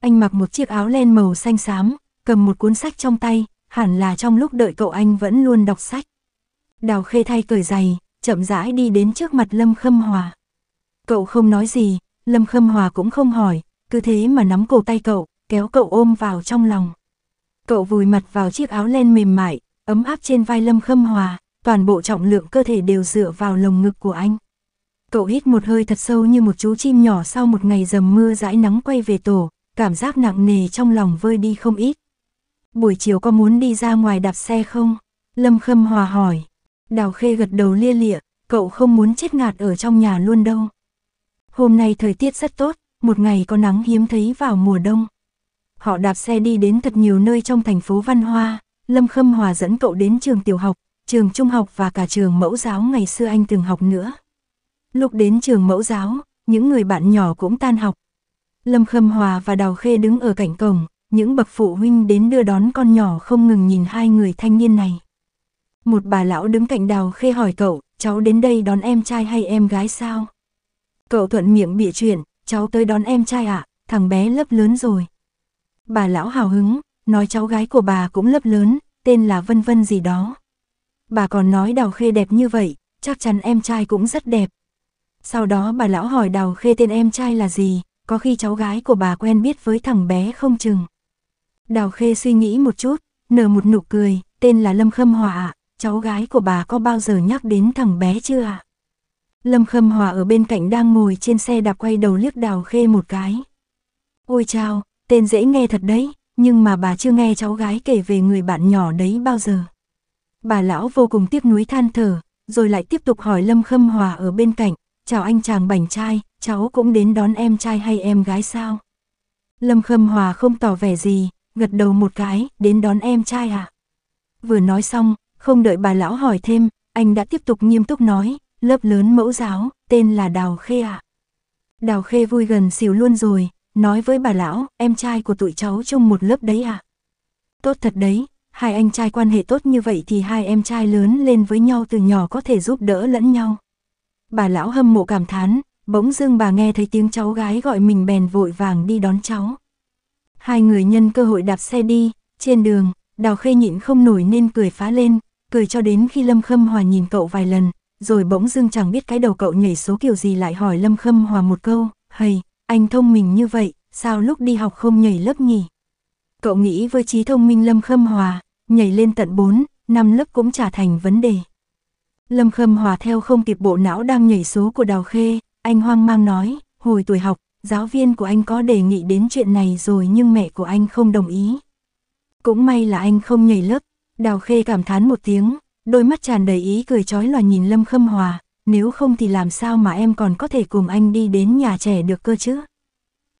[SPEAKER 1] Anh mặc một chiếc áo len màu xanh xám, cầm một cuốn sách trong tay, hẳn là trong lúc đợi cậu anh vẫn luôn đọc sách. Đào khê thay cởi giày, chậm rãi đi đến trước mặt Lâm Khâm Hòa. Cậu không nói gì, Lâm Khâm Hòa cũng không hỏi, cứ thế mà nắm cổ tay cậu, kéo cậu ôm vào trong lòng. Cậu vùi mặt vào chiếc áo len mềm mại, ấm áp trên vai Lâm Khâm Hòa, toàn bộ trọng lượng cơ thể đều dựa vào lồng ngực của anh. Cậu hít một hơi thật sâu như một chú chim nhỏ sau một ngày dầm mưa dãi nắng quay về tổ, cảm giác nặng nề trong lòng vơi đi không ít. Buổi chiều có muốn đi ra ngoài đạp xe không? Lâm Khâm Hòa hỏi. Đào Khê gật đầu lia lịa, cậu không muốn chết ngạt ở trong nhà luôn đâu. Hôm nay thời tiết rất tốt, một ngày có nắng hiếm thấy vào mùa đông. Họ đạp xe đi đến thật nhiều nơi trong thành phố Văn Hoa, Lâm Khâm Hòa dẫn cậu đến trường tiểu học, trường trung học và cả trường mẫu giáo ngày xưa anh từng học nữa. Lúc đến trường mẫu giáo, những người bạn nhỏ cũng tan học. Lâm Khâm Hòa và Đào Khê đứng ở cạnh cổng, những bậc phụ huynh đến đưa đón con nhỏ không ngừng nhìn hai người thanh niên này. Một bà lão đứng cạnh Đào Khê hỏi cậu, cháu đến đây đón em trai hay em gái sao? Cậu thuận miệng bịa chuyện, cháu tới đón em trai ạ, à, thằng bé lớp lớn rồi. Bà lão hào hứng, nói cháu gái của bà cũng lớp lớn, tên là Vân Vân gì đó. Bà còn nói Đào Khê đẹp như vậy, chắc chắn em trai cũng rất đẹp, sau đó bà lão hỏi đào khê tên em trai là gì, có khi cháu gái của bà quen biết với thằng bé không chừng. Đào khê suy nghĩ một chút, nở một nụ cười, tên là Lâm Khâm Hòa ạ, cháu gái của bà có bao giờ nhắc đến thằng bé chưa ạ? Lâm Khâm Hòa ở bên cạnh đang ngồi trên xe đạp quay đầu liếc đào khê một cái. Ôi chao, tên dễ nghe thật đấy, nhưng mà bà chưa nghe cháu gái kể về người bạn nhỏ đấy bao giờ. Bà lão vô cùng tiếc nuối than thở, rồi lại tiếp tục hỏi Lâm Khâm Hòa ở bên cạnh, chào anh chàng bảnh trai, cháu cũng đến đón em trai hay em gái sao? Lâm Khâm Hòa không tỏ vẻ gì, gật đầu một cái, đến đón em trai à? Vừa nói xong, không đợi bà lão hỏi thêm, anh đã tiếp tục nghiêm túc nói, lớp lớn mẫu giáo, tên là Đào Khê à? Đào Khê vui gần xỉu luôn rồi, nói với bà lão, em trai của tụi cháu chung một lớp đấy à? Tốt thật đấy, hai anh trai quan hệ tốt như vậy thì hai em trai lớn lên với nhau từ nhỏ có thể giúp đỡ lẫn nhau bà lão hâm mộ cảm thán, bỗng dưng bà nghe thấy tiếng cháu gái gọi mình bèn vội vàng đi đón cháu. Hai người nhân cơ hội đạp xe đi, trên đường, đào khê nhịn không nổi nên cười phá lên, cười cho đến khi Lâm Khâm Hòa nhìn cậu vài lần, rồi bỗng dưng chẳng biết cái đầu cậu nhảy số kiểu gì lại hỏi Lâm Khâm Hòa một câu, hay, anh thông minh như vậy, sao lúc đi học không nhảy lớp nhỉ? Cậu nghĩ với trí thông minh Lâm Khâm Hòa, nhảy lên tận 4, 5 lớp cũng trả thành vấn đề. Lâm Khâm Hòa theo không kịp bộ não đang nhảy số của Đào Khê, anh hoang mang nói, hồi tuổi học, giáo viên của anh có đề nghị đến chuyện này rồi nhưng mẹ của anh không đồng ý. Cũng may là anh không nhảy lớp, Đào Khê cảm thán một tiếng, đôi mắt tràn đầy ý cười chói lòa nhìn Lâm Khâm Hòa, nếu không thì làm sao mà em còn có thể cùng anh đi đến nhà trẻ được cơ chứ.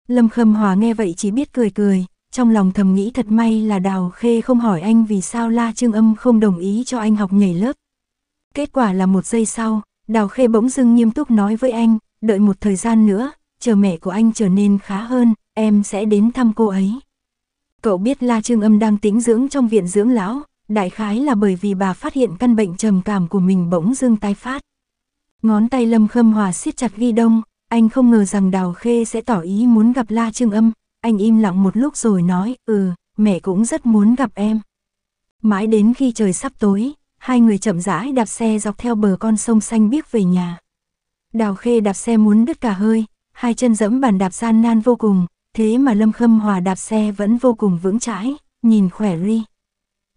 [SPEAKER 1] Lâm Khâm Hòa nghe vậy chỉ biết cười cười, trong lòng thầm nghĩ thật may là Đào Khê không hỏi anh vì sao La Trương Âm không đồng ý cho anh học nhảy lớp, Kết quả là một giây sau, Đào Khê bỗng dưng nghiêm túc nói với anh, đợi một thời gian nữa, chờ mẹ của anh trở nên khá hơn, em sẽ đến thăm cô ấy. Cậu biết La Trương Âm đang tĩnh dưỡng trong viện dưỡng lão, đại khái là bởi vì bà phát hiện căn bệnh trầm cảm của mình bỗng dưng tái phát. Ngón tay Lâm Khâm Hòa siết chặt ghi đông, anh không ngờ rằng Đào Khê sẽ tỏ ý muốn gặp La Trương Âm, anh im lặng một lúc rồi nói, ừ, mẹ cũng rất muốn gặp em. Mãi đến khi trời sắp tối, hai người chậm rãi đạp xe dọc theo bờ con sông xanh biếc về nhà. Đào Khê đạp xe muốn đứt cả hơi, hai chân dẫm bàn đạp gian nan vô cùng, thế mà Lâm Khâm Hòa đạp xe vẫn vô cùng vững chãi, nhìn khỏe ri.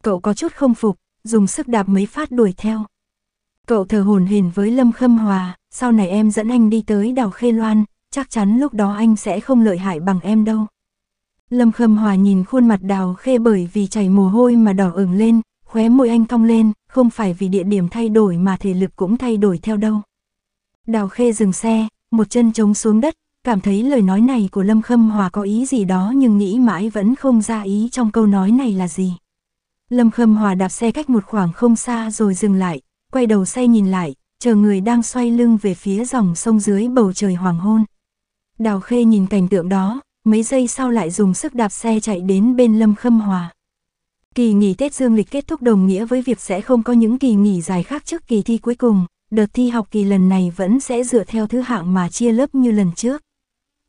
[SPEAKER 1] Cậu có chút không phục, dùng sức đạp mấy phát đuổi theo. Cậu thở hồn hển với Lâm Khâm Hòa, sau này em dẫn anh đi tới đào Khê Loan, chắc chắn lúc đó anh sẽ không lợi hại bằng em đâu. Lâm Khâm Hòa nhìn khuôn mặt đào khê bởi vì chảy mồ hôi mà đỏ ửng lên, khóe môi anh cong lên, không phải vì địa điểm thay đổi mà thể lực cũng thay đổi theo đâu. Đào Khê dừng xe, một chân trống xuống đất, cảm thấy lời nói này của Lâm Khâm Hòa có ý gì đó nhưng nghĩ mãi vẫn không ra ý trong câu nói này là gì. Lâm Khâm Hòa đạp xe cách một khoảng không xa rồi dừng lại, quay đầu xe nhìn lại, chờ người đang xoay lưng về phía dòng sông dưới bầu trời hoàng hôn. Đào Khê nhìn cảnh tượng đó, mấy giây sau lại dùng sức đạp xe chạy đến bên Lâm Khâm Hòa. Kỳ nghỉ Tết Dương lịch kết thúc đồng nghĩa với việc sẽ không có những kỳ nghỉ dài khác trước kỳ thi cuối cùng, đợt thi học kỳ lần này vẫn sẽ dựa theo thứ hạng mà chia lớp như lần trước.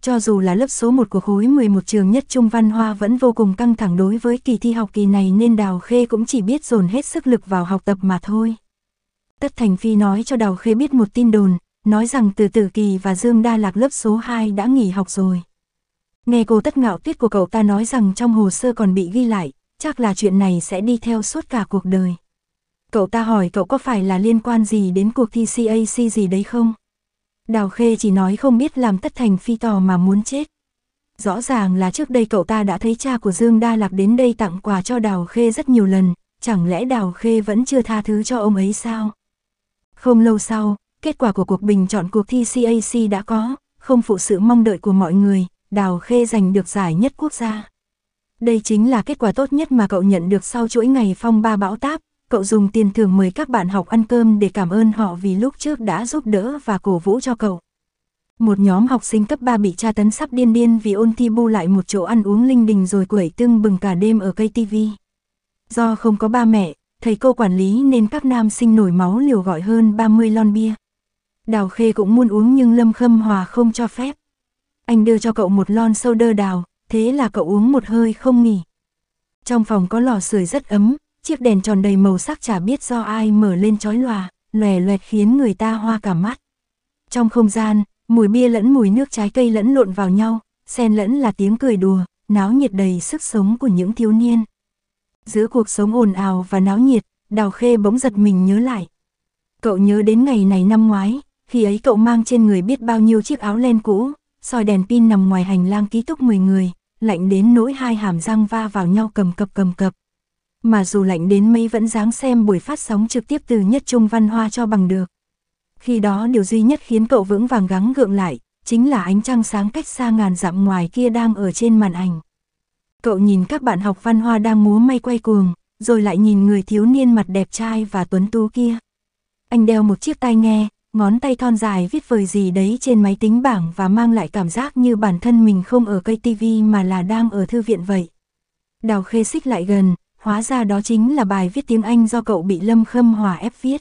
[SPEAKER 1] Cho dù là lớp số 1 của khối 11 trường nhất trung văn hoa vẫn vô cùng căng thẳng đối với kỳ thi học kỳ này nên Đào Khê cũng chỉ biết dồn hết sức lực vào học tập mà thôi. Tất Thành Phi nói cho Đào Khê biết một tin đồn, nói rằng từ Tử Kỳ và Dương Đa Lạc lớp số 2 đã nghỉ học rồi. Nghe cô tất ngạo tuyết của cậu ta nói rằng trong hồ sơ còn bị ghi lại, chắc là chuyện này sẽ đi theo suốt cả cuộc đời. Cậu ta hỏi cậu có phải là liên quan gì đến cuộc thi CAC gì đấy không? Đào Khê chỉ nói không biết làm tất thành phi tò mà muốn chết. Rõ ràng là trước đây cậu ta đã thấy cha của Dương Đa Lạc đến đây tặng quà cho Đào Khê rất nhiều lần, chẳng lẽ Đào Khê vẫn chưa tha thứ cho ông ấy sao? Không lâu sau, kết quả của cuộc bình chọn cuộc thi CAC đã có, không phụ sự mong đợi của mọi người, Đào Khê giành được giải nhất quốc gia. Đây chính là kết quả tốt nhất mà cậu nhận được sau chuỗi ngày phong ba bão táp. Cậu dùng tiền thưởng mời các bạn học ăn cơm để cảm ơn họ vì lúc trước đã giúp đỡ và cổ vũ cho cậu. Một nhóm học sinh cấp 3 bị tra tấn sắp điên điên vì ôn thi bu lại một chỗ ăn uống linh đình rồi quẩy tương bừng cả đêm ở cây KTV. Do không có ba mẹ, thầy cô quản lý nên các nam sinh nổi máu liều gọi hơn 30 lon bia. Đào Khê cũng muốn uống nhưng Lâm Khâm Hòa không cho phép. Anh đưa cho cậu một lon soda đào, thế là cậu uống một hơi không nghỉ. Trong phòng có lò sưởi rất ấm, chiếc đèn tròn đầy màu sắc chả biết do ai mở lên chói lòa, lòe loẹt khiến người ta hoa cả mắt. Trong không gian, mùi bia lẫn mùi nước trái cây lẫn lộn vào nhau, xen lẫn là tiếng cười đùa, náo nhiệt đầy sức sống của những thiếu niên. Giữa cuộc sống ồn ào và náo nhiệt, Đào Khê bỗng giật mình nhớ lại. Cậu nhớ đến ngày này năm ngoái, khi ấy cậu mang trên người biết bao nhiêu chiếc áo len cũ, soi đèn pin nằm ngoài hành lang ký túc 10 người, lạnh đến nỗi hai hàm răng va vào nhau cầm cập cầm cập. Mà dù lạnh đến mấy vẫn dáng xem buổi phát sóng trực tiếp từ nhất trung văn hoa cho bằng được. Khi đó điều duy nhất khiến cậu vững vàng gắng gượng lại, chính là ánh trăng sáng cách xa ngàn dặm ngoài kia đang ở trên màn ảnh. Cậu nhìn các bạn học văn hoa đang múa may quay cuồng, rồi lại nhìn người thiếu niên mặt đẹp trai và tuấn tú kia. Anh đeo một chiếc tai nghe, ngón tay thon dài viết vời gì đấy trên máy tính bảng và mang lại cảm giác như bản thân mình không ở cây tivi mà là đang ở thư viện vậy. Đào khê xích lại gần, hóa ra đó chính là bài viết tiếng Anh do cậu bị Lâm Khâm Hòa ép viết.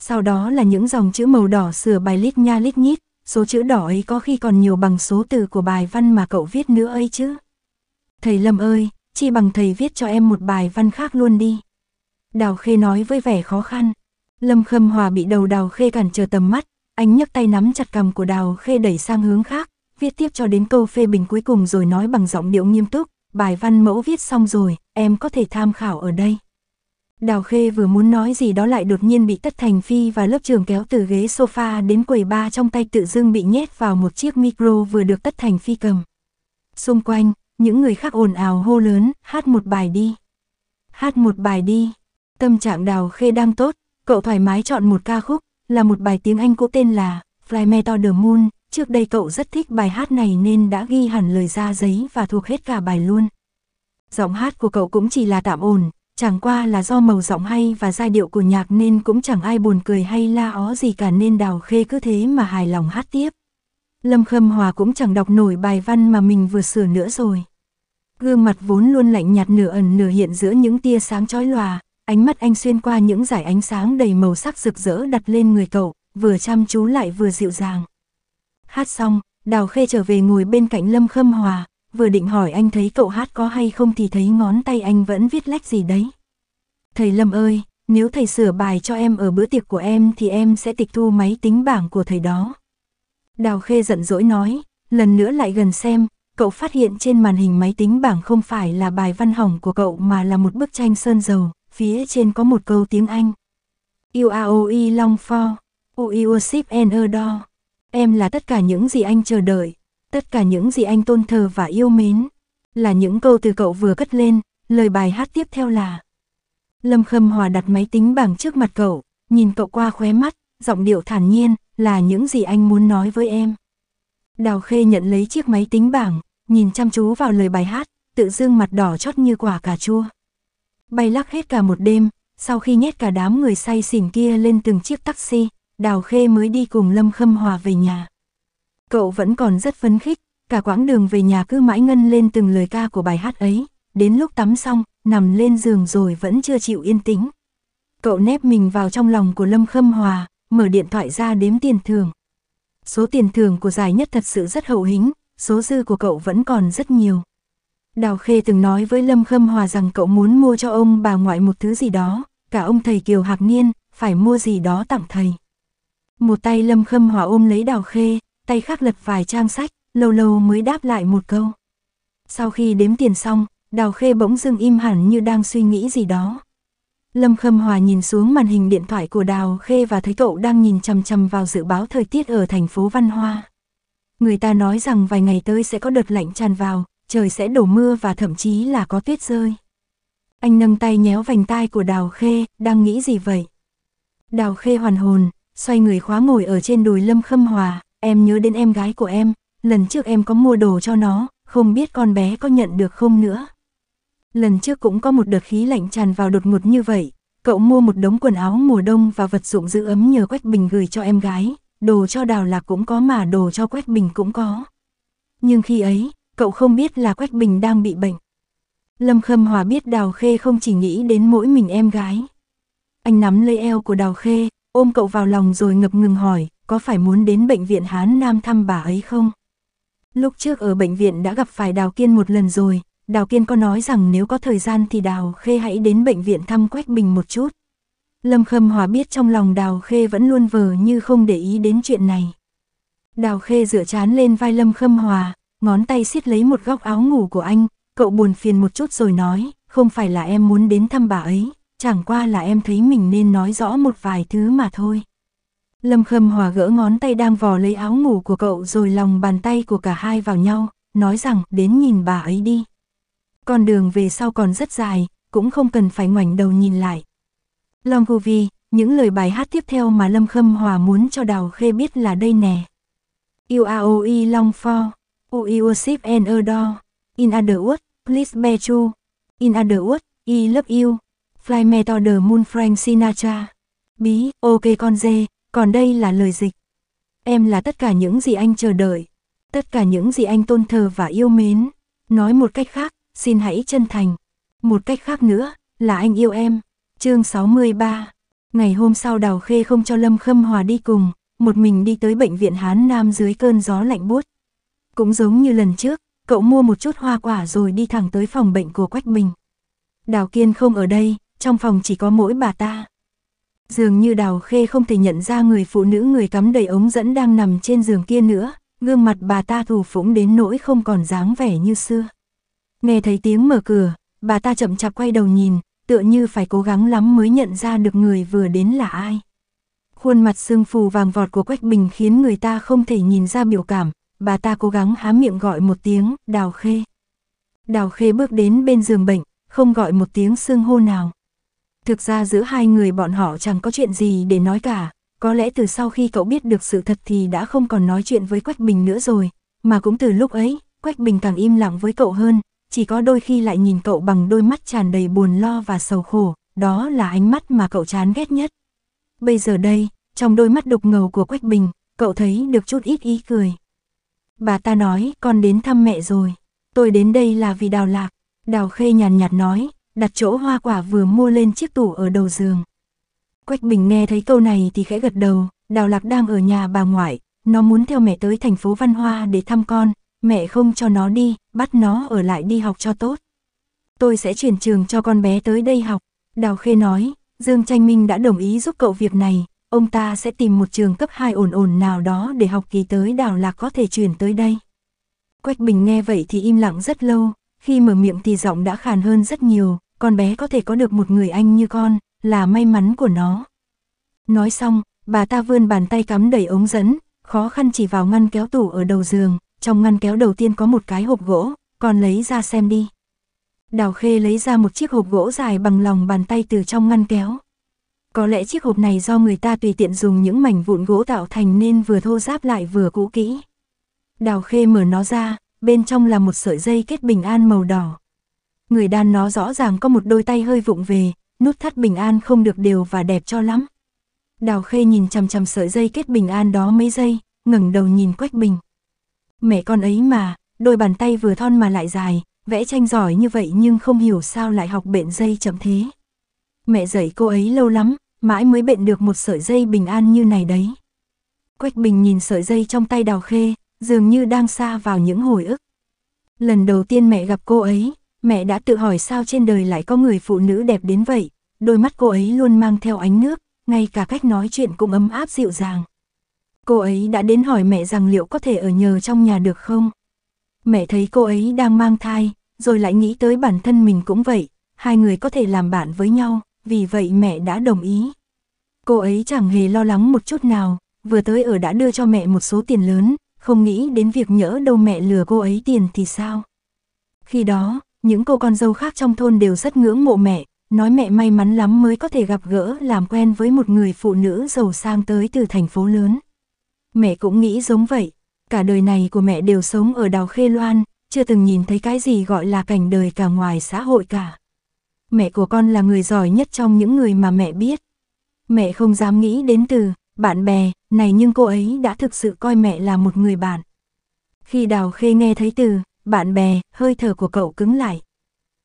[SPEAKER 1] Sau đó là những dòng chữ màu đỏ sửa bài lít nha lít nhít, số chữ đỏ ấy có khi còn nhiều bằng số từ của bài văn mà cậu viết nữa ấy chứ. Thầy Lâm ơi, chi bằng thầy viết cho em một bài văn khác luôn đi. Đào Khê nói với vẻ khó khăn. Lâm Khâm Hòa bị đầu đào khê cản trở tầm mắt, anh nhấc tay nắm chặt cầm của đào khê đẩy sang hướng khác, viết tiếp cho đến câu phê bình cuối cùng rồi nói bằng giọng điệu nghiêm túc, bài văn mẫu viết xong rồi, em có thể tham khảo ở đây. Đào Khê vừa muốn nói gì đó lại đột nhiên bị Tất Thành Phi và lớp trường kéo từ ghế sofa đến quầy ba trong tay tự dưng bị nhét vào một chiếc micro vừa được Tất Thành Phi cầm. Xung quanh, những người khác ồn ào hô lớn, hát một bài đi. Hát một bài đi. Tâm trạng Đào Khê đang tốt, Cậu thoải mái chọn một ca khúc, là một bài tiếng Anh có tên là Fly Me To The Moon. Trước đây cậu rất thích bài hát này nên đã ghi hẳn lời ra giấy và thuộc hết cả bài luôn. Giọng hát của cậu cũng chỉ là tạm ổn, chẳng qua là do màu giọng hay và giai điệu của nhạc nên cũng chẳng ai buồn cười hay la ó gì cả nên đào khê cứ thế mà hài lòng hát tiếp. Lâm Khâm Hòa cũng chẳng đọc nổi bài văn mà mình vừa sửa nữa rồi. Gương mặt vốn luôn lạnh nhạt nửa ẩn nửa hiện giữa những tia sáng chói lòa, ánh mắt anh xuyên qua những dải ánh sáng đầy màu sắc rực rỡ đặt lên người cậu, vừa chăm chú lại vừa dịu dàng. Hát xong, Đào Khê trở về ngồi bên cạnh Lâm Khâm Hòa, vừa định hỏi anh thấy cậu hát có hay không thì thấy ngón tay anh vẫn viết lách gì đấy. Thầy Lâm ơi, nếu thầy sửa bài cho em ở bữa tiệc của em thì em sẽ tịch thu máy tính bảng của thầy đó. Đào Khê giận dỗi nói, lần nữa lại gần xem, cậu phát hiện trên màn hình máy tính bảng không phải là bài văn hỏng của cậu mà là một bức tranh sơn dầu phía trên có một câu tiếng Anh. You are all long for, ship and adore. Em là tất cả những gì anh chờ đợi, tất cả những gì anh tôn thờ và yêu mến. Là những câu từ cậu vừa cất lên, lời bài hát tiếp theo là. Lâm Khâm Hòa đặt máy tính bảng trước mặt cậu, nhìn cậu qua khóe mắt, giọng điệu thản nhiên, là những gì anh muốn nói với em. Đào Khê nhận lấy chiếc máy tính bảng, nhìn chăm chú vào lời bài hát, tự dưng mặt đỏ chót như quả cà chua bay lắc hết cả một đêm, sau khi nhét cả đám người say xỉn kia lên từng chiếc taxi, Đào Khê mới đi cùng Lâm Khâm Hòa về nhà. Cậu vẫn còn rất phấn khích, cả quãng đường về nhà cứ mãi ngân lên từng lời ca của bài hát ấy, đến lúc tắm xong, nằm lên giường rồi vẫn chưa chịu yên tĩnh. Cậu nép mình vào trong lòng của Lâm Khâm Hòa, mở điện thoại ra đếm tiền thưởng. Số tiền thưởng của giải nhất thật sự rất hậu hĩnh, số dư của cậu vẫn còn rất nhiều. Đào Khê từng nói với Lâm Khâm Hòa rằng cậu muốn mua cho ông bà ngoại một thứ gì đó, cả ông thầy Kiều Hạc Niên, phải mua gì đó tặng thầy. Một tay Lâm Khâm Hòa ôm lấy Đào Khê, tay khác lật vài trang sách, lâu lâu mới đáp lại một câu. Sau khi đếm tiền xong, Đào Khê bỗng dưng im hẳn như đang suy nghĩ gì đó. Lâm Khâm Hòa nhìn xuống màn hình điện thoại của Đào Khê và thấy cậu đang nhìn chằm chằm vào dự báo thời tiết ở thành phố Văn Hoa. Người ta nói rằng vài ngày tới sẽ có đợt lạnh tràn vào, trời sẽ đổ mưa và thậm chí là có tuyết rơi. Anh nâng tay nhéo vành tai của Đào Khê, đang nghĩ gì vậy? Đào Khê hoàn hồn, xoay người khóa ngồi ở trên đùi Lâm Khâm Hòa, em nhớ đến em gái của em, lần trước em có mua đồ cho nó, không biết con bé có nhận được không nữa. Lần trước cũng có một đợt khí lạnh tràn vào đột ngột như vậy, cậu mua một đống quần áo mùa đông và vật dụng giữ ấm nhờ Quách Bình gửi cho em gái, đồ cho Đào Lạc cũng có mà đồ cho Quách Bình cũng có. Nhưng khi ấy, cậu không biết là Quách Bình đang bị bệnh. Lâm Khâm Hòa biết Đào Khê không chỉ nghĩ đến mỗi mình em gái. Anh nắm lấy eo của Đào Khê, ôm cậu vào lòng rồi ngập ngừng hỏi, có phải muốn đến bệnh viện Hán Nam thăm bà ấy không? Lúc trước ở bệnh viện đã gặp phải Đào Kiên một lần rồi, Đào Kiên có nói rằng nếu có thời gian thì Đào Khê hãy đến bệnh viện thăm Quách Bình một chút. Lâm Khâm Hòa biết trong lòng Đào Khê vẫn luôn vờ như không để ý đến chuyện này. Đào Khê dựa chán lên vai Lâm Khâm Hòa, ngón tay siết lấy một góc áo ngủ của anh, cậu buồn phiền một chút rồi nói, không phải là em muốn đến thăm bà ấy, chẳng qua là em thấy mình nên nói rõ một vài thứ mà thôi. Lâm Khâm Hòa gỡ ngón tay đang vò lấy áo ngủ của cậu rồi lòng bàn tay của cả hai vào nhau, nói rằng đến nhìn bà ấy đi. Con đường về sau còn rất dài, cũng không cần phải ngoảnh đầu nhìn lại. Long Vi, những lời bài hát tiếp theo mà Lâm Khâm Hòa muốn cho Đào Khê biết là đây nè. Yêu aoi long for. Uiusip and adore. In other words, please be true. In other words, I love you. Fly me to the moon Frank Sinatra. Bí, ok con dê, còn đây là lời dịch. Em là tất cả những gì anh chờ đợi. Tất cả những gì anh tôn thờ và yêu mến. Nói một cách khác, xin hãy chân thành. Một cách khác nữa, là anh yêu em. Chương 63 Ngày hôm sau Đào Khê không cho Lâm Khâm Hòa đi cùng, một mình đi tới bệnh viện Hán Nam dưới cơn gió lạnh buốt. Cũng giống như lần trước, cậu mua một chút hoa quả rồi đi thẳng tới phòng bệnh của Quách Bình. Đào Kiên không ở đây, trong phòng chỉ có mỗi bà ta. Dường như Đào Khê không thể nhận ra người phụ nữ người cắm đầy ống dẫn đang nằm trên giường kia nữa, gương mặt bà ta thù phũng đến nỗi không còn dáng vẻ như xưa. Nghe thấy tiếng mở cửa, bà ta chậm chạp quay đầu nhìn, tựa như phải cố gắng lắm mới nhận ra được người vừa đến là ai. Khuôn mặt sưng phù vàng vọt của Quách Bình khiến người ta không thể nhìn ra biểu cảm, bà ta cố gắng há miệng gọi một tiếng, đào khê. Đào khê bước đến bên giường bệnh, không gọi một tiếng xương hô nào. Thực ra giữa hai người bọn họ chẳng có chuyện gì để nói cả, có lẽ từ sau khi cậu biết được sự thật thì đã không còn nói chuyện với Quách Bình nữa rồi, mà cũng từ lúc ấy, Quách Bình càng im lặng với cậu hơn, chỉ có đôi khi lại nhìn cậu bằng đôi mắt tràn đầy buồn lo và sầu khổ, đó là ánh mắt mà cậu chán ghét nhất. Bây giờ đây, trong đôi mắt đục ngầu của Quách Bình, cậu thấy được chút ít ý cười. Bà ta nói, con đến thăm mẹ rồi. Tôi đến đây là vì đào lạc. Đào khê nhàn nhạt, nói, đặt chỗ hoa quả vừa mua lên chiếc tủ ở đầu giường. Quách Bình nghe thấy câu này thì khẽ gật đầu, Đào Lạc đang ở nhà bà ngoại, nó muốn theo mẹ tới thành phố Văn Hoa để thăm con, mẹ không cho nó đi, bắt nó ở lại đi học cho tốt. Tôi sẽ chuyển trường cho con bé tới đây học, Đào Khê nói, Dương Tranh Minh đã đồng ý giúp cậu việc này, ông ta sẽ tìm một trường cấp 2 ổn ổn nào đó để học kỳ tới đào lạc có thể chuyển tới đây. Quách Bình nghe vậy thì im lặng rất lâu, khi mở miệng thì giọng đã khàn hơn rất nhiều, con bé có thể có được một người anh như con, là may mắn của nó. Nói xong, bà ta vươn bàn tay cắm đầy ống dẫn, khó khăn chỉ vào ngăn kéo tủ ở đầu giường, trong ngăn kéo đầu tiên có một cái hộp gỗ, con lấy ra xem đi. Đào Khê lấy ra một chiếc hộp gỗ dài bằng lòng bàn tay từ trong ngăn kéo có lẽ chiếc hộp này do người ta tùy tiện dùng những mảnh vụn gỗ tạo thành nên vừa thô ráp lại vừa cũ kỹ. Đào khê mở nó ra, bên trong là một sợi dây kết bình an màu đỏ. Người đàn nó rõ ràng có một đôi tay hơi vụng về, nút thắt bình an không được đều và đẹp cho lắm. Đào khê nhìn chằm chằm sợi dây kết bình an đó mấy giây, ngẩng đầu nhìn quách bình. Mẹ con ấy mà, đôi bàn tay vừa thon mà lại dài, vẽ tranh giỏi như vậy nhưng không hiểu sao lại học bện dây chậm thế. Mẹ dạy cô ấy lâu lắm, mãi mới bệnh được một sợi dây bình an như này đấy. Quách Bình nhìn sợi dây trong tay đào khê, dường như đang xa vào những hồi ức. Lần đầu tiên mẹ gặp cô ấy, mẹ đã tự hỏi sao trên đời lại có người phụ nữ đẹp đến vậy, đôi mắt cô ấy luôn mang theo ánh nước, ngay cả cách nói chuyện cũng ấm áp dịu dàng. Cô ấy đã đến hỏi mẹ rằng liệu có thể ở nhờ trong nhà được không? Mẹ thấy cô ấy đang mang thai, rồi lại nghĩ tới bản thân mình cũng vậy, hai người có thể làm bạn với nhau vì vậy mẹ đã đồng ý. Cô ấy chẳng hề lo lắng một chút nào, vừa tới ở đã đưa cho mẹ một số tiền lớn, không nghĩ đến việc nhỡ đâu mẹ lừa cô ấy tiền thì sao. Khi đó, những cô con dâu khác trong thôn đều rất ngưỡng mộ mẹ, nói mẹ may mắn lắm mới có thể gặp gỡ làm quen với một người phụ nữ giàu sang tới từ thành phố lớn. Mẹ cũng nghĩ giống vậy, cả đời này của mẹ đều sống ở đào Khê Loan, chưa từng nhìn thấy cái gì gọi là cảnh đời cả ngoài xã hội cả mẹ của con là người giỏi nhất trong những người mà mẹ biết. Mẹ không dám nghĩ đến từ bạn bè này nhưng cô ấy đã thực sự coi mẹ là một người bạn. Khi Đào Khê nghe thấy từ bạn bè, hơi thở của cậu cứng lại.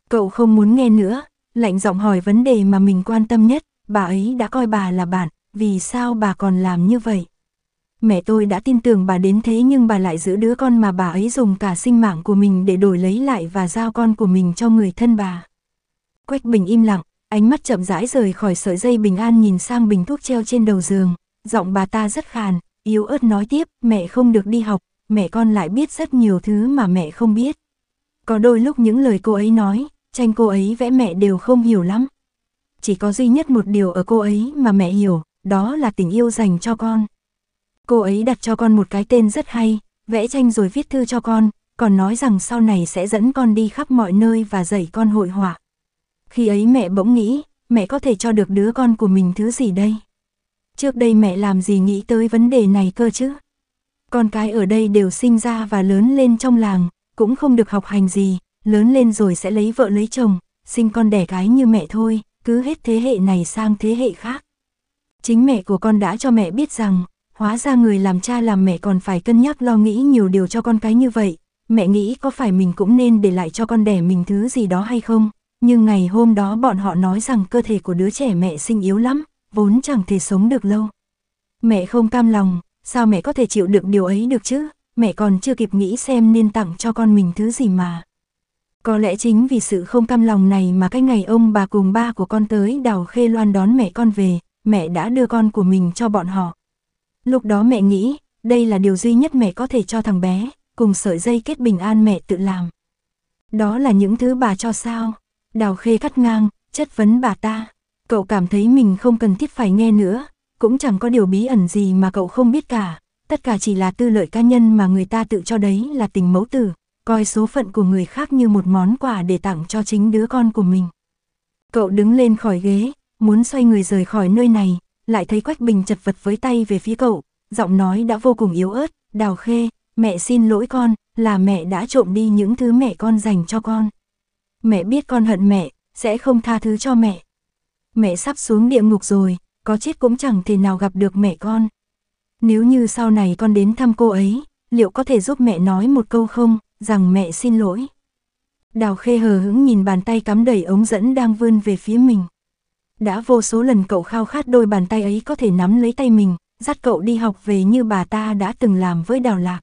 [SPEAKER 1] Cậu không muốn nghe nữa, lạnh giọng hỏi vấn đề mà mình quan tâm nhất, bà ấy đã coi bà là bạn, vì sao bà còn làm như vậy? Mẹ tôi đã tin tưởng bà đến thế nhưng bà lại giữ đứa con mà bà ấy dùng cả sinh mạng của mình để đổi lấy lại và giao con của mình cho người thân bà. Quách Bình im lặng, ánh mắt chậm rãi rời khỏi sợi dây bình an nhìn sang bình thuốc treo trên đầu giường. Giọng bà ta rất khàn, yếu ớt nói tiếp, mẹ không được đi học, mẹ con lại biết rất nhiều thứ mà mẹ không biết. Có đôi lúc những lời cô ấy nói, tranh cô ấy vẽ mẹ đều không hiểu lắm. Chỉ có duy nhất một điều ở cô ấy mà mẹ hiểu, đó là tình yêu dành cho con. Cô ấy đặt cho con một cái tên rất hay, vẽ tranh rồi viết thư cho con, còn nói rằng sau này sẽ dẫn con đi khắp mọi nơi và dạy con hội họa. Khi ấy mẹ bỗng nghĩ, mẹ có thể cho được đứa con của mình thứ gì đây? Trước đây mẹ làm gì nghĩ tới vấn đề này cơ chứ? Con cái ở đây đều sinh ra và lớn lên trong làng, cũng không được học hành gì, lớn lên rồi sẽ lấy vợ lấy chồng, sinh con đẻ cái như mẹ thôi, cứ hết thế hệ này sang thế hệ khác. Chính mẹ của con đã cho mẹ biết rằng, hóa ra người làm cha làm mẹ còn phải cân nhắc lo nghĩ nhiều điều cho con cái như vậy, mẹ nghĩ có phải mình cũng nên để lại cho con đẻ mình thứ gì đó hay không? Nhưng ngày hôm đó bọn họ nói rằng cơ thể của đứa trẻ mẹ sinh yếu lắm, vốn chẳng thể sống được lâu. Mẹ không cam lòng, sao mẹ có thể chịu được điều ấy được chứ, mẹ còn chưa kịp nghĩ xem nên tặng cho con mình thứ gì mà. Có lẽ chính vì sự không cam lòng này mà cái ngày ông bà cùng ba của con tới đào khê loan đón mẹ con về, mẹ đã đưa con của mình cho bọn họ. Lúc đó mẹ nghĩ, đây là điều duy nhất mẹ có thể cho thằng bé, cùng sợi dây kết bình an mẹ tự làm. Đó là những thứ bà cho sao? Đào khê cắt ngang, chất vấn bà ta. Cậu cảm thấy mình không cần thiết phải nghe nữa, cũng chẳng có điều bí ẩn gì mà cậu không biết cả. Tất cả chỉ là tư lợi cá nhân mà người ta tự cho đấy là tình mẫu tử, coi số phận của người khác như một món quà để tặng cho chính đứa con của mình. Cậu đứng lên khỏi ghế, muốn xoay người rời khỏi nơi này, lại thấy Quách Bình chật vật với tay về phía cậu, giọng nói đã vô cùng yếu ớt, đào khê, mẹ xin lỗi con, là mẹ đã trộm đi những thứ mẹ con dành cho con. Mẹ biết con hận mẹ, sẽ không tha thứ cho mẹ. Mẹ sắp xuống địa ngục rồi, có chết cũng chẳng thể nào gặp được mẹ con. Nếu như sau này con đến thăm cô ấy, liệu có thể giúp mẹ nói một câu không, rằng mẹ xin lỗi. Đào khê hờ hững nhìn bàn tay cắm đầy ống dẫn đang vươn về phía mình. Đã vô số lần cậu khao khát đôi bàn tay ấy có thể nắm lấy tay mình, dắt cậu đi học về như bà ta đã từng làm với đào lạc.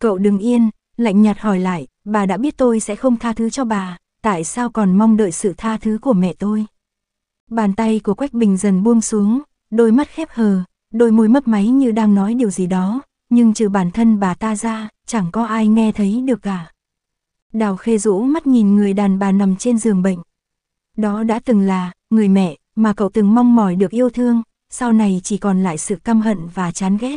[SPEAKER 1] Cậu đừng yên, lạnh nhạt hỏi lại, bà đã biết tôi sẽ không tha thứ cho bà tại sao còn mong đợi sự tha thứ của mẹ tôi. Bàn tay của Quách Bình dần buông xuống, đôi mắt khép hờ, đôi môi mấp máy như đang nói điều gì đó, nhưng trừ bản thân bà ta ra, chẳng có ai nghe thấy được cả. Đào Khê rũ mắt nhìn người đàn bà nằm trên giường bệnh. Đó đã từng là, người mẹ, mà cậu từng mong mỏi được yêu thương, sau này chỉ còn lại sự căm hận và chán ghét.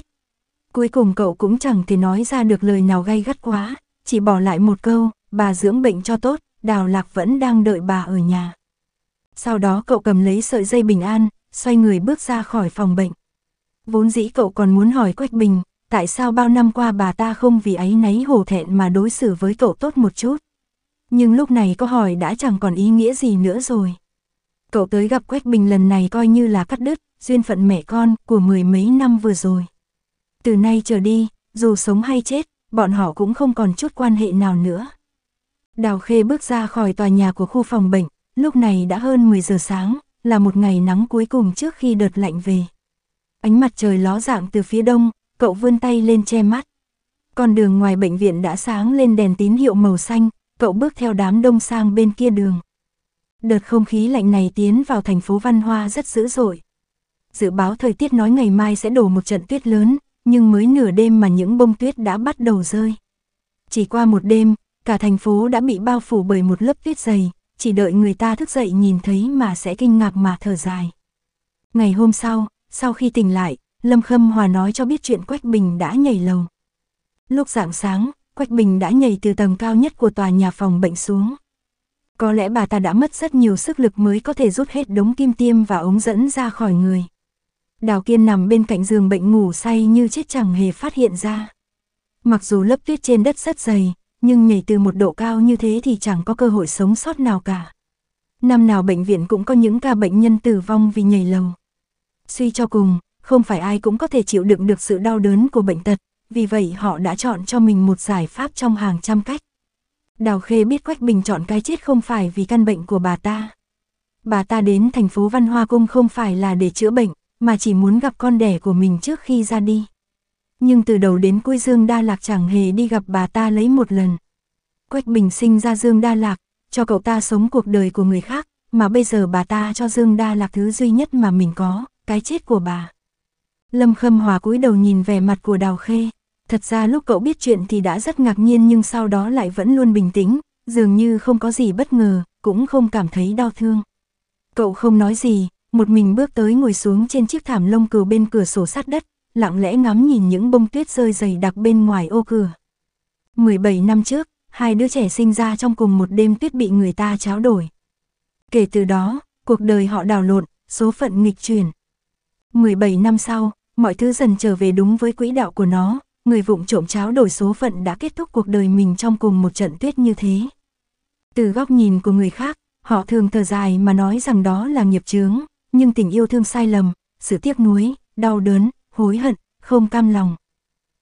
[SPEAKER 1] Cuối cùng cậu cũng chẳng thể nói ra được lời nào gay gắt quá, chỉ bỏ lại một câu, bà dưỡng bệnh cho tốt, Đào Lạc vẫn đang đợi bà ở nhà. Sau đó cậu cầm lấy sợi dây bình an, xoay người bước ra khỏi phòng bệnh. Vốn dĩ cậu còn muốn hỏi Quách Bình, tại sao bao năm qua bà ta không vì ấy nấy hổ thẹn mà đối xử với cậu tốt một chút. Nhưng lúc này có hỏi đã chẳng còn ý nghĩa gì nữa rồi. Cậu tới gặp Quách Bình lần này coi như là cắt đứt, duyên phận mẹ con của mười mấy năm vừa rồi. Từ nay trở đi, dù sống hay chết, bọn họ cũng không còn chút quan hệ nào nữa. Đào Khê bước ra khỏi tòa nhà của khu phòng bệnh, lúc này đã hơn 10 giờ sáng, là một ngày nắng cuối cùng trước khi đợt lạnh về. Ánh mặt trời ló dạng từ phía đông, cậu vươn tay lên che mắt. Con đường ngoài bệnh viện đã sáng lên đèn tín hiệu màu xanh, cậu bước theo đám đông sang bên kia đường. Đợt không khí lạnh này tiến vào thành phố Văn Hoa rất dữ dội. Dự báo thời tiết nói ngày mai sẽ đổ một trận tuyết lớn, nhưng mới nửa đêm mà những bông tuyết đã bắt đầu rơi. Chỉ qua một đêm, Cả thành phố đã bị bao phủ bởi một lớp tuyết dày, chỉ đợi người ta thức dậy nhìn thấy mà sẽ kinh ngạc mà thở dài. Ngày hôm sau, sau khi tỉnh lại, Lâm Khâm Hòa nói cho biết chuyện Quách Bình đã nhảy lầu. Lúc rạng sáng, Quách Bình đã nhảy từ tầng cao nhất của tòa nhà phòng bệnh xuống. Có lẽ bà ta đã mất rất nhiều sức lực mới có thể rút hết đống kim tiêm và ống dẫn ra khỏi người. Đào Kiên nằm bên cạnh giường bệnh ngủ say như chết chẳng hề phát hiện ra. Mặc dù lớp tuyết trên đất rất dày, nhưng nhảy từ một độ cao như thế thì chẳng có cơ hội sống sót nào cả. Năm nào bệnh viện cũng có những ca bệnh nhân tử vong vì nhảy lầu. Suy cho cùng, không phải ai cũng có thể chịu đựng được sự đau đớn của bệnh tật, vì vậy họ đã chọn cho mình một giải pháp trong hàng trăm cách. Đào Khê biết Quách Bình chọn cái chết không phải vì căn bệnh của bà ta. Bà ta đến thành phố Văn Hoa Cung không phải là để chữa bệnh, mà chỉ muốn gặp con đẻ của mình trước khi ra đi nhưng từ đầu đến cuối Dương Đa Lạc chẳng hề đi gặp bà ta lấy một lần. Quách Bình sinh ra Dương Đa Lạc, cho cậu ta sống cuộc đời của người khác, mà bây giờ bà ta cho Dương Đa Lạc thứ duy nhất mà mình có, cái chết của bà. Lâm Khâm Hòa cúi đầu nhìn vẻ mặt của Đào Khê, thật ra lúc cậu biết chuyện thì đã rất ngạc nhiên nhưng sau đó lại vẫn luôn bình tĩnh, dường như không có gì bất ngờ, cũng không cảm thấy đau thương. Cậu không nói gì, một mình bước tới ngồi xuống trên chiếc thảm lông cừu bên cửa sổ sát đất, lặng lẽ ngắm nhìn những bông tuyết rơi dày đặc bên ngoài ô cửa. 17 năm trước, hai đứa trẻ sinh ra trong cùng một đêm tuyết bị người ta tráo đổi. Kể từ đó, cuộc đời họ đảo lộn, số phận nghịch chuyển. 17 năm sau, mọi thứ dần trở về đúng với quỹ đạo của nó, người vụng trộm tráo đổi số phận đã kết thúc cuộc đời mình trong cùng một trận tuyết như thế. Từ góc nhìn của người khác, họ thường thở dài mà nói rằng đó là nghiệp chướng, nhưng tình yêu thương sai lầm, sự tiếc nuối, đau đớn, hối hận, không cam lòng.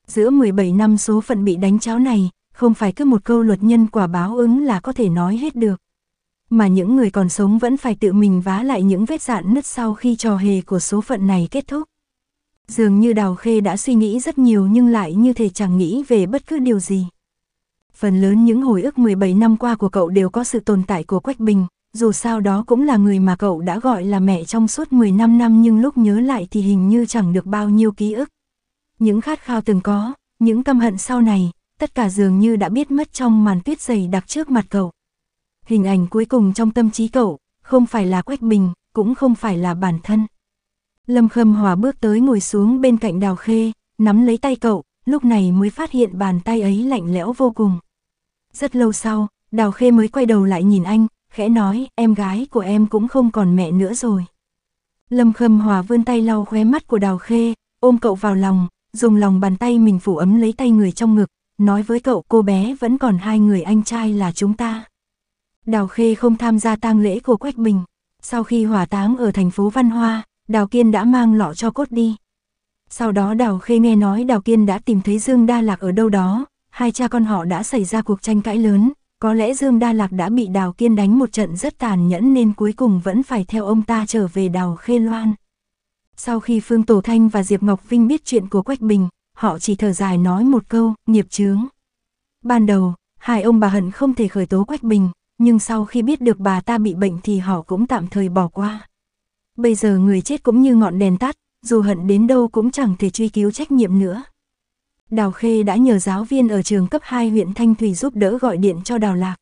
[SPEAKER 1] Giữa 17 năm số phận bị đánh cháo này, không phải cứ một câu luật nhân quả báo ứng là có thể nói hết được. Mà những người còn sống vẫn phải tự mình vá lại những vết dạn nứt sau khi trò hề của số phận này kết thúc. Dường như Đào Khê đã suy nghĩ rất nhiều nhưng lại như thể chẳng nghĩ về bất cứ điều gì. Phần lớn những hồi ức 17 năm qua của cậu đều có sự tồn tại của Quách Bình, dù sao đó cũng là người mà cậu đã gọi là mẹ trong suốt 15 năm nhưng lúc nhớ lại thì hình như chẳng được bao nhiêu ký ức. Những khát khao từng có, những căm hận sau này, tất cả dường như đã biết mất trong màn tuyết dày đặc trước mặt cậu. Hình ảnh cuối cùng trong tâm trí cậu, không phải là Quách Bình, cũng không phải là bản thân. Lâm Khâm Hòa bước tới ngồi xuống bên cạnh Đào Khê, nắm lấy tay cậu, lúc này mới phát hiện bàn tay ấy lạnh lẽo vô cùng. Rất lâu sau, Đào Khê mới quay đầu lại nhìn anh, khẽ nói, em gái của em cũng không còn mẹ nữa rồi. Lâm Khâm Hòa vươn tay lau khóe mắt của Đào Khê, ôm cậu vào lòng, dùng lòng bàn tay mình phủ ấm lấy tay người trong ngực, nói với cậu cô bé vẫn còn hai người anh trai là chúng ta. Đào Khê không tham gia tang lễ của Quách Bình. Sau khi hỏa táng ở thành phố Văn Hoa, Đào Kiên đã mang lọ cho cốt đi. Sau đó Đào Khê nghe nói Đào Kiên đã tìm thấy Dương Đa Lạc ở đâu đó, hai cha con họ đã xảy ra cuộc tranh cãi lớn, có lẽ Dương Đa Lạc đã bị Đào Kiên đánh một trận rất tàn nhẫn nên cuối cùng vẫn phải theo ông ta trở về Đào Khê Loan. Sau khi Phương Tổ Thanh và Diệp Ngọc Vinh biết chuyện của Quách Bình, họ chỉ thở dài nói một câu, nghiệp chướng. Ban đầu, hai ông bà hận không thể khởi tố Quách Bình, nhưng sau khi biết được bà ta bị bệnh thì họ cũng tạm thời bỏ qua. Bây giờ người chết cũng như ngọn đèn tắt, dù hận đến đâu cũng chẳng thể truy cứu trách nhiệm nữa. Đào Khê đã nhờ giáo viên ở trường cấp 2 huyện Thanh Thủy giúp đỡ gọi điện cho Đào Lạc.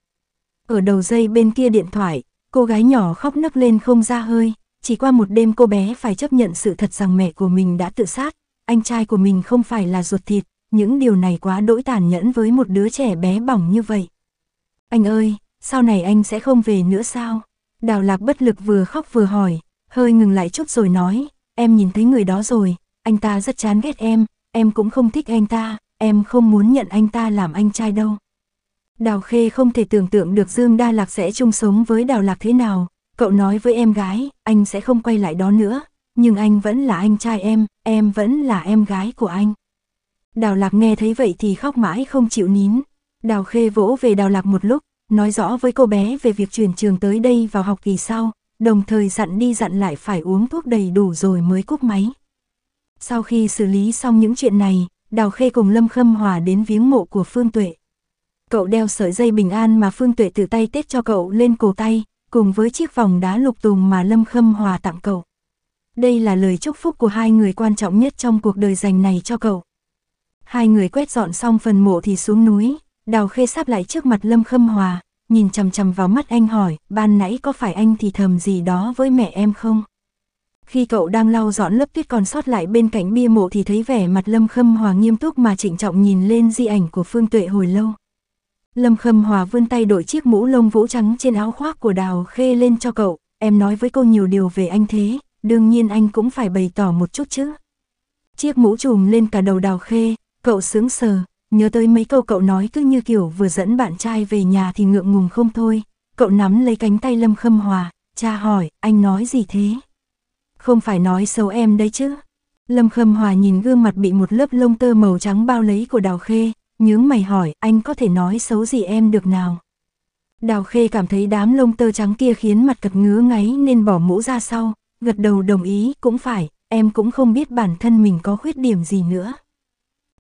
[SPEAKER 1] Ở đầu dây bên kia điện thoại, cô gái nhỏ khóc nấc lên không ra hơi, chỉ qua một đêm cô bé phải chấp nhận sự thật rằng mẹ của mình đã tự sát, anh trai của mình không phải là ruột thịt, những điều này quá đỗi tàn nhẫn với một đứa trẻ bé bỏng như vậy. Anh ơi, sau này anh sẽ không về nữa sao? Đào Lạc bất lực vừa khóc vừa hỏi, hơi ngừng lại chút rồi nói, em nhìn thấy người đó rồi, anh ta rất chán ghét em, em cũng không thích anh ta, em không muốn nhận anh ta làm anh trai đâu. Đào Khê không thể tưởng tượng được Dương Đa Lạc sẽ chung sống với Đào Lạc thế nào, cậu nói với em gái, anh sẽ không quay lại đó nữa, nhưng anh vẫn là anh trai em, em vẫn là em gái của anh. Đào Lạc nghe thấy vậy thì khóc mãi không chịu nín. Đào Khê vỗ về Đào Lạc một lúc, nói rõ với cô bé về việc chuyển trường tới đây vào học kỳ sau, đồng thời dặn đi dặn lại phải uống thuốc đầy đủ rồi mới cúp máy. Sau khi xử lý xong những chuyện này, Đào Khê cùng Lâm Khâm Hòa đến viếng mộ của Phương Tuệ. Cậu đeo sợi dây bình an mà Phương Tuệ từ tay tết cho cậu lên cổ tay, cùng với chiếc vòng đá lục tùng mà Lâm Khâm Hòa tặng cậu. Đây là lời chúc phúc của hai người quan trọng nhất trong cuộc đời dành này cho cậu. Hai người quét dọn xong phần mộ thì xuống núi, Đào Khê sắp lại trước mặt Lâm Khâm Hòa, nhìn chằm chằm vào mắt anh hỏi, ban nãy có phải anh thì thầm gì đó với mẹ em không? Khi cậu đang lau dọn lớp tuyết còn sót lại bên cạnh bia mộ thì thấy vẻ mặt Lâm Khâm Hòa nghiêm túc mà trịnh trọng nhìn lên di ảnh của Phương Tuệ hồi lâu. Lâm Khâm Hòa vươn tay đội chiếc mũ lông vũ trắng trên áo khoác của Đào Khê lên cho cậu, em nói với cô nhiều điều về anh thế, đương nhiên anh cũng phải bày tỏ một chút chứ. Chiếc mũ trùm lên cả đầu Đào Khê, cậu sướng sờ, nhớ tới mấy câu cậu nói cứ như kiểu vừa dẫn bạn trai về nhà thì ngượng ngùng không thôi. Cậu nắm lấy cánh tay Lâm Khâm Hòa, cha hỏi, anh nói gì thế? Không phải nói xấu em đấy chứ. Lâm Khâm Hòa nhìn gương mặt bị một lớp lông tơ màu trắng bao lấy của Đào Khê, nhướng mày hỏi anh có thể nói xấu gì em được nào. Đào Khê cảm thấy đám lông tơ trắng kia khiến mặt cật ngứa ngáy nên bỏ mũ ra sau, gật đầu đồng ý cũng phải, em cũng không biết bản thân mình có khuyết điểm gì nữa.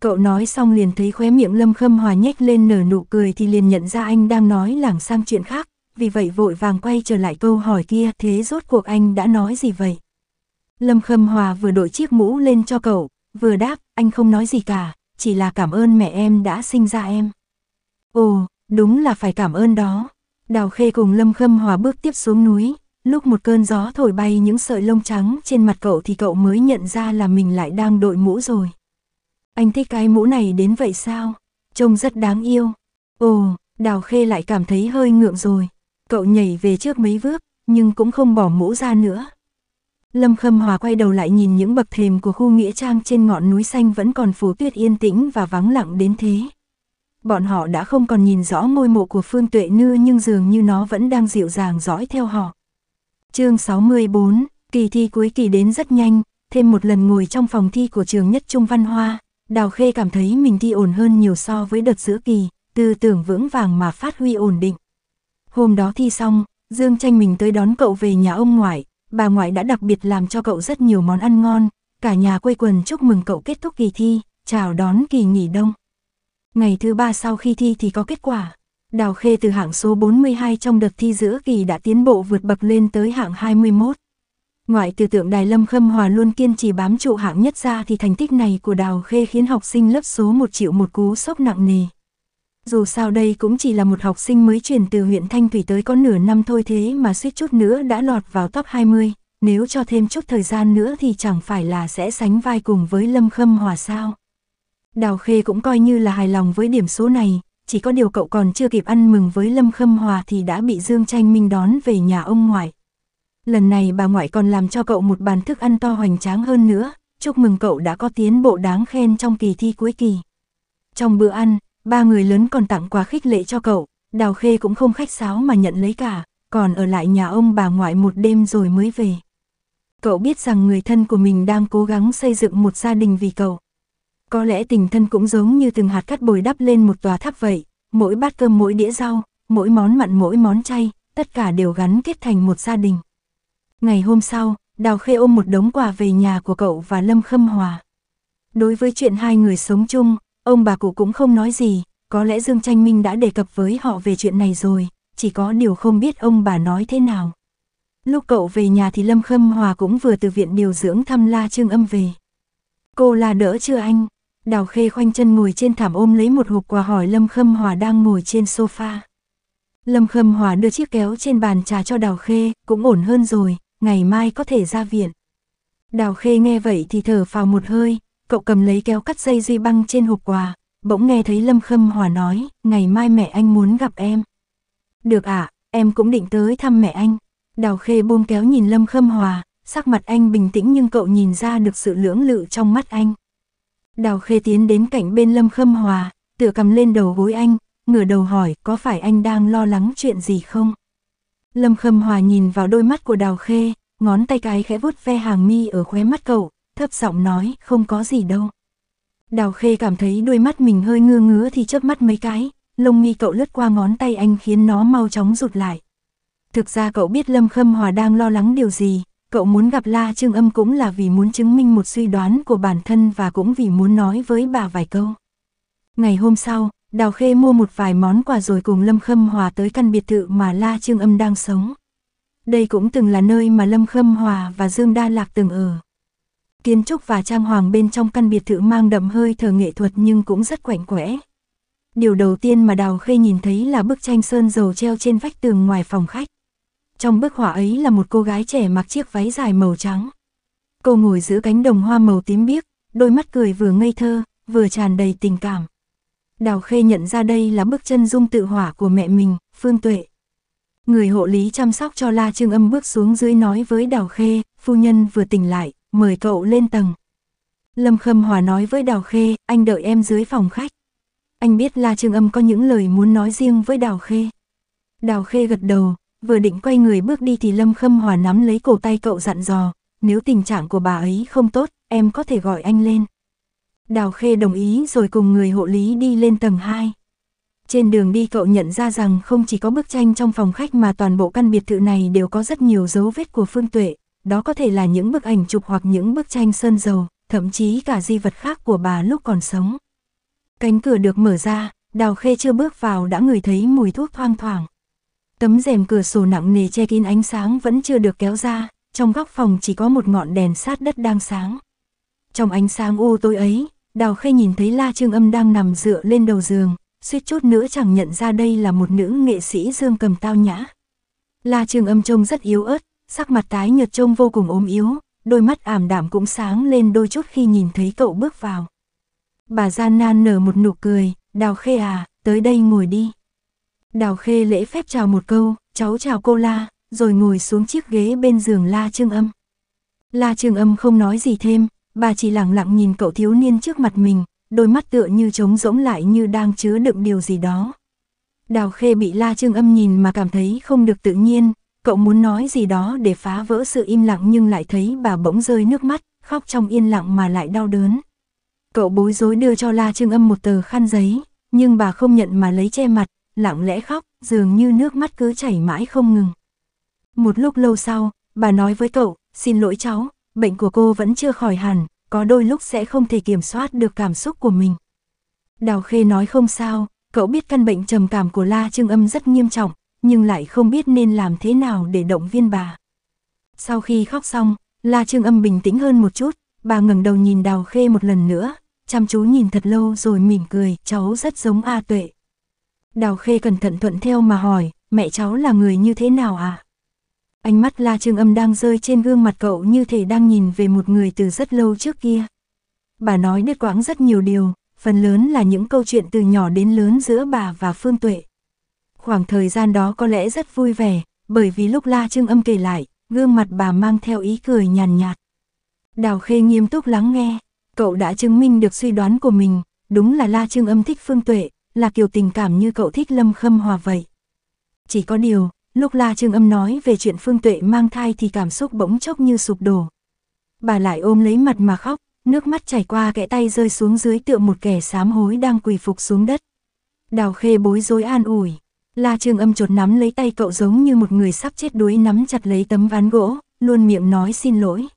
[SPEAKER 1] Cậu nói xong liền thấy khóe miệng Lâm Khâm Hòa nhếch lên nở nụ cười thì liền nhận ra anh đang nói lảng sang chuyện khác, vì vậy vội vàng quay trở lại câu hỏi kia thế rốt cuộc anh đã nói gì vậy? Lâm Khâm Hòa vừa đội chiếc mũ lên cho cậu, vừa đáp, anh không nói gì cả, chỉ là cảm ơn mẹ em đã sinh ra em. Ồ, đúng là phải cảm ơn đó. Đào Khê cùng Lâm Khâm Hòa bước tiếp xuống núi, lúc một cơn gió thổi bay những sợi lông trắng trên mặt cậu thì cậu mới nhận ra là mình lại đang đội mũ rồi. Anh thích cái mũ này đến vậy sao? Trông rất đáng yêu. Ồ, Đào Khê lại cảm thấy hơi ngượng rồi. Cậu nhảy về trước mấy bước, nhưng cũng không bỏ mũ ra nữa. Lâm Khâm Hòa quay đầu lại nhìn những bậc thềm của khu nghĩa trang trên ngọn núi xanh vẫn còn phủ tuyết yên tĩnh và vắng lặng đến thế. Bọn họ đã không còn nhìn rõ ngôi mộ của Phương Tuệ Nư nhưng dường như nó vẫn đang dịu dàng dõi theo họ. chương 64, kỳ thi cuối kỳ đến rất nhanh, thêm một lần ngồi trong phòng thi của trường nhất trung văn hoa, Đào Khê cảm thấy mình thi ổn hơn nhiều so với đợt giữa kỳ, tư tưởng vững vàng mà phát huy ổn định. Hôm đó thi xong, Dương Tranh mình tới đón cậu về nhà ông ngoại, bà ngoại đã đặc biệt làm cho cậu rất nhiều món ăn ngon, cả nhà quây quần chúc mừng cậu kết thúc kỳ thi, chào đón kỳ nghỉ đông. Ngày thứ ba sau khi thi thì có kết quả. Đào Khê từ hạng số 42 trong đợt thi giữa kỳ đã tiến bộ vượt bậc lên tới hạng 21. Ngoại từ tượng Đài Lâm Khâm Hòa luôn kiên trì bám trụ hạng nhất ra thì thành tích này của Đào Khê khiến học sinh lớp số 1 triệu một cú sốc nặng nề. Dù sao đây cũng chỉ là một học sinh mới chuyển từ huyện Thanh Thủy tới có nửa năm thôi thế mà suýt chút nữa đã lọt vào top 20, nếu cho thêm chút thời gian nữa thì chẳng phải là sẽ sánh vai cùng với Lâm Khâm Hòa sao. Đào Khê cũng coi như là hài lòng với điểm số này, chỉ có điều cậu còn chưa kịp ăn mừng với Lâm Khâm Hòa thì đã bị Dương Tranh Minh đón về nhà ông ngoại. Lần này bà ngoại còn làm cho cậu một bàn thức ăn to hoành tráng hơn nữa, chúc mừng cậu đã có tiến bộ đáng khen trong kỳ thi cuối kỳ. Trong bữa ăn, ba người lớn còn tặng quà khích lệ cho cậu, Đào Khê cũng không khách sáo mà nhận lấy cả, còn ở lại nhà ông bà ngoại một đêm rồi mới về. Cậu biết rằng người thân của mình đang cố gắng xây dựng một gia đình vì cậu. Có lẽ tình thân cũng giống như từng hạt cắt bồi đắp lên một tòa tháp vậy, mỗi bát cơm mỗi đĩa rau, mỗi món mặn mỗi món chay, tất cả đều gắn kết thành một gia đình. Ngày hôm sau, Đào Khê ôm một đống quà về nhà của cậu và Lâm Khâm Hòa. Đối với chuyện hai người sống chung, Ông bà cụ cũng không nói gì, có lẽ Dương Tranh Minh đã đề cập với họ về chuyện này rồi, chỉ có điều không biết ông bà nói thế nào. Lúc cậu về nhà thì Lâm Khâm Hòa cũng vừa từ viện điều dưỡng thăm La Trương Âm về. Cô là đỡ chưa anh? Đào Khê khoanh chân ngồi trên thảm ôm lấy một hộp quà hỏi Lâm Khâm Hòa đang ngồi trên sofa. Lâm Khâm Hòa đưa chiếc kéo trên bàn trà cho Đào Khê, cũng ổn hơn rồi, ngày mai có thể ra viện. Đào Khê nghe vậy thì thở phào một hơi, cậu cầm lấy kéo cắt dây dây băng trên hộp quà, bỗng nghe thấy Lâm Khâm Hòa nói, ngày mai mẹ anh muốn gặp em. Được ạ, à, em cũng định tới thăm mẹ anh. Đào Khê buông kéo nhìn Lâm Khâm Hòa, sắc mặt anh bình tĩnh nhưng cậu nhìn ra được sự lưỡng lự trong mắt anh. Đào Khê tiến đến cạnh bên Lâm Khâm Hòa, tựa cầm lên đầu gối anh, ngửa đầu hỏi có phải anh đang lo lắng chuyện gì không? Lâm Khâm Hòa nhìn vào đôi mắt của Đào Khê, ngón tay cái khẽ vuốt ve hàng mi ở khóe mắt cậu, thấp giọng nói, không có gì đâu. Đào khê cảm thấy đôi mắt mình hơi ngơ ngứa thì chớp mắt mấy cái, lông mi cậu lướt qua ngón tay anh khiến nó mau chóng rụt lại. Thực ra cậu biết Lâm Khâm Hòa đang lo lắng điều gì, cậu muốn gặp La Trương Âm cũng là vì muốn chứng minh một suy đoán của bản thân và cũng vì muốn nói với bà vài câu. Ngày hôm sau, Đào Khê mua một vài món quà rồi cùng Lâm Khâm Hòa tới căn biệt thự mà La Trương Âm đang sống. Đây cũng từng là nơi mà Lâm Khâm Hòa và Dương Đa Lạc từng ở. Kiến trúc và trang hoàng bên trong căn biệt thự mang đậm hơi thờ nghệ thuật nhưng cũng rất quạnh quẽ. Điều đầu tiên mà Đào Khê nhìn thấy là bức tranh sơn dầu treo trên vách tường ngoài phòng khách. Trong bức họa ấy là một cô gái trẻ mặc chiếc váy dài màu trắng. Cô ngồi giữa cánh đồng hoa màu tím biếc, đôi mắt cười vừa ngây thơ, vừa tràn đầy tình cảm. Đào Khê nhận ra đây là bức chân dung tự hỏa của mẹ mình, Phương Tuệ. Người hộ lý chăm sóc cho La Trương Âm bước xuống dưới nói với Đào Khê, phu nhân vừa tỉnh lại, mời cậu lên tầng. Lâm Khâm Hòa nói với Đào Khê, anh đợi em dưới phòng khách. Anh biết La Trương Âm có những lời muốn nói riêng với Đào Khê. Đào Khê gật đầu, vừa định quay người bước đi thì Lâm Khâm Hòa nắm lấy cổ tay cậu dặn dò, nếu tình trạng của bà ấy không tốt, em có thể gọi anh lên. Đào Khê đồng ý rồi cùng người hộ lý đi lên tầng 2. Trên đường đi cậu nhận ra rằng không chỉ có bức tranh trong phòng khách mà toàn bộ căn biệt thự này đều có rất nhiều dấu vết của Phương Tuệ, đó có thể là những bức ảnh chụp hoặc những bức tranh sơn dầu, thậm chí cả di vật khác của bà lúc còn sống. Cánh cửa được mở ra, Đào Khê chưa bước vào đã ngửi thấy mùi thuốc thoang thoảng. Tấm rèm cửa sổ nặng nề che kín ánh sáng vẫn chưa được kéo ra, trong góc phòng chỉ có một ngọn đèn sát đất đang sáng. Trong ánh sáng u tối ấy, Đào Khê nhìn thấy La Trương Âm đang nằm dựa lên đầu giường, suýt chút nữa chẳng nhận ra đây là một nữ nghệ sĩ dương cầm tao nhã. La Trương Âm trông rất yếu ớt, sắc mặt tái nhợt trông vô cùng ốm yếu, đôi mắt ảm đạm cũng sáng lên đôi chút khi nhìn thấy cậu bước vào. Bà gian nan nở một nụ cười, đào khê à, tới đây ngồi đi. Đào khê lễ phép chào một câu, cháu chào cô la, rồi ngồi xuống chiếc ghế bên giường la trương âm. La trương âm không nói gì thêm, bà chỉ lặng lặng nhìn cậu thiếu niên trước mặt mình, đôi mắt tựa như trống rỗng lại như đang chứa đựng điều gì đó. Đào khê bị la trương âm nhìn mà cảm thấy không được tự nhiên, Cậu muốn nói gì đó để phá vỡ sự im lặng nhưng lại thấy bà bỗng rơi nước mắt, khóc trong yên lặng mà lại đau đớn. Cậu bối rối đưa cho La Trương Âm một tờ khăn giấy, nhưng bà không nhận mà lấy che mặt, lặng lẽ khóc, dường như nước mắt cứ chảy mãi không ngừng. Một lúc lâu sau, bà nói với cậu, xin lỗi cháu, bệnh của cô vẫn chưa khỏi hẳn, có đôi lúc sẽ không thể kiểm soát được cảm xúc của mình. Đào Khê nói không sao, cậu biết căn bệnh trầm cảm của La Trương Âm rất nghiêm trọng, nhưng lại không biết nên làm thế nào để động viên bà. Sau khi khóc xong, La Trương Âm bình tĩnh hơn một chút, bà ngẩng đầu nhìn Đào Khê một lần nữa, chăm chú nhìn thật lâu rồi mỉm cười, cháu rất giống A Tuệ. Đào Khê cẩn thận thuận theo mà hỏi, mẹ cháu là người như thế nào à? Ánh mắt La Trương Âm đang rơi trên gương mặt cậu như thể đang nhìn về một người từ rất lâu trước kia. Bà nói đứt quãng rất nhiều điều, phần lớn là những câu chuyện từ nhỏ đến lớn giữa bà và Phương Tuệ. Khoảng thời gian đó có lẽ rất vui vẻ, bởi vì lúc La Trương Âm kể lại, gương mặt bà mang theo ý cười nhàn nhạt, Đào Khê nghiêm túc lắng nghe, cậu đã chứng minh được suy đoán của mình, đúng là La Trương Âm thích Phương Tuệ, là kiểu tình cảm như cậu thích Lâm Khâm Hòa vậy. Chỉ có điều, lúc La Trương Âm nói về chuyện Phương Tuệ mang thai thì cảm xúc bỗng chốc như sụp đổ. Bà lại ôm lấy mặt mà khóc, nước mắt chảy qua kẽ tay rơi xuống dưới tựa một kẻ sám hối đang quỳ phục xuống đất. Đào Khê bối rối an ủi. La Trương Âm chột nắm lấy tay cậu giống như một người sắp chết đuối nắm chặt lấy tấm ván gỗ, luôn miệng nói xin lỗi.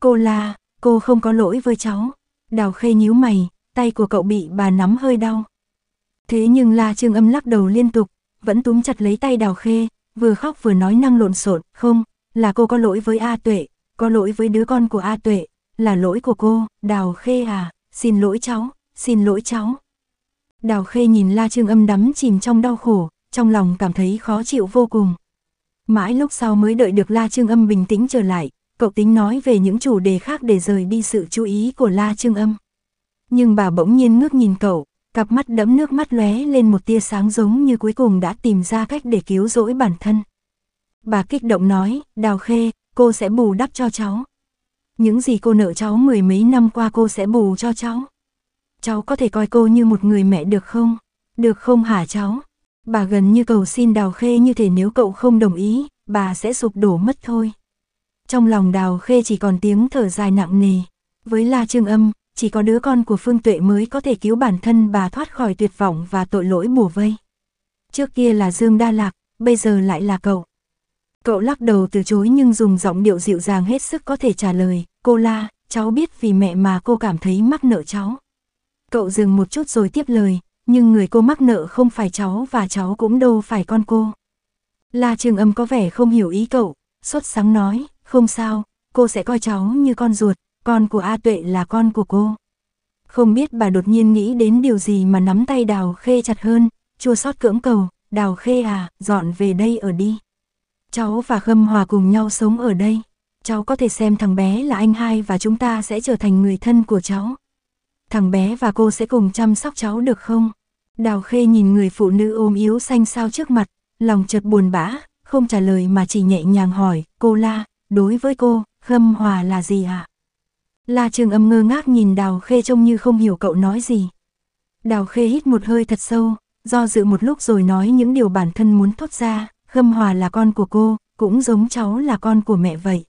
[SPEAKER 1] Cô La, cô không có lỗi với cháu. Đào Khê nhíu mày, tay của cậu bị bà nắm hơi đau. Thế nhưng La Trương Âm lắc đầu liên tục, vẫn túm chặt lấy tay Đào Khê, vừa khóc vừa nói năng lộn xộn, không, là cô có lỗi với A Tuệ, có lỗi với đứa con của A Tuệ, là lỗi của cô, Đào Khê à, xin lỗi cháu, xin lỗi cháu. Đào Khê nhìn La Trương Âm đắm chìm trong đau khổ, trong lòng cảm thấy khó chịu vô cùng. Mãi lúc sau mới đợi được La Trương Âm bình tĩnh trở lại, cậu tính nói về những chủ đề khác để rời đi sự chú ý của La Trương Âm. Nhưng bà bỗng nhiên ngước nhìn cậu, cặp mắt đẫm nước mắt lóe lên một tia sáng giống như cuối cùng đã tìm ra cách để cứu rỗi bản thân. Bà kích động nói, Đào Khê, cô sẽ bù đắp cho cháu. Những gì cô nợ cháu mười mấy năm qua cô sẽ bù cho cháu. Cháu có thể coi cô như một người mẹ được không? Được không hả cháu? Bà gần như cầu xin Đào Khê như thể nếu cậu không đồng ý, bà sẽ sụp đổ mất thôi. Trong lòng Đào Khê chỉ còn tiếng thở dài nặng nề. Với La Trương Âm, chỉ có đứa con của Phương Tuệ mới có thể cứu bản thân bà thoát khỏi tuyệt vọng và tội lỗi bùa vây. Trước kia là Dương Đa Lạc, bây giờ lại là cậu. Cậu lắc đầu từ chối nhưng dùng giọng điệu dịu dàng hết sức có thể trả lời, cô La, cháu biết vì mẹ mà cô cảm thấy mắc nợ cháu. Cậu dừng một chút rồi tiếp lời, nhưng người cô mắc nợ không phải cháu và cháu cũng đâu phải con cô. La Trường Âm có vẻ không hiểu ý cậu, sốt sáng nói, không sao, cô sẽ coi cháu như con ruột, con của A Tuệ là con của cô. Không biết bà đột nhiên nghĩ đến điều gì mà nắm tay Đào Khê chặt hơn, chua xót cưỡng cầu, Đào Khê à, dọn về đây ở đi. Cháu và Khâm Hòa cùng nhau sống ở đây, cháu có thể xem thằng bé là anh hai và chúng ta sẽ trở thành người thân của cháu thằng bé và cô sẽ cùng chăm sóc cháu được không? Đào Khê nhìn người phụ nữ ôm yếu xanh xao trước mặt, lòng chợt buồn bã, không trả lời mà chỉ nhẹ nhàng hỏi, cô La, đối với cô, Khâm Hòa là gì ạ? À? La Trường Âm ngơ ngác nhìn Đào Khê trông như không hiểu cậu nói gì. Đào Khê hít một hơi thật sâu, do dự một lúc rồi nói những điều bản thân muốn thốt ra, Khâm Hòa là con của cô, cũng giống cháu là con của mẹ vậy.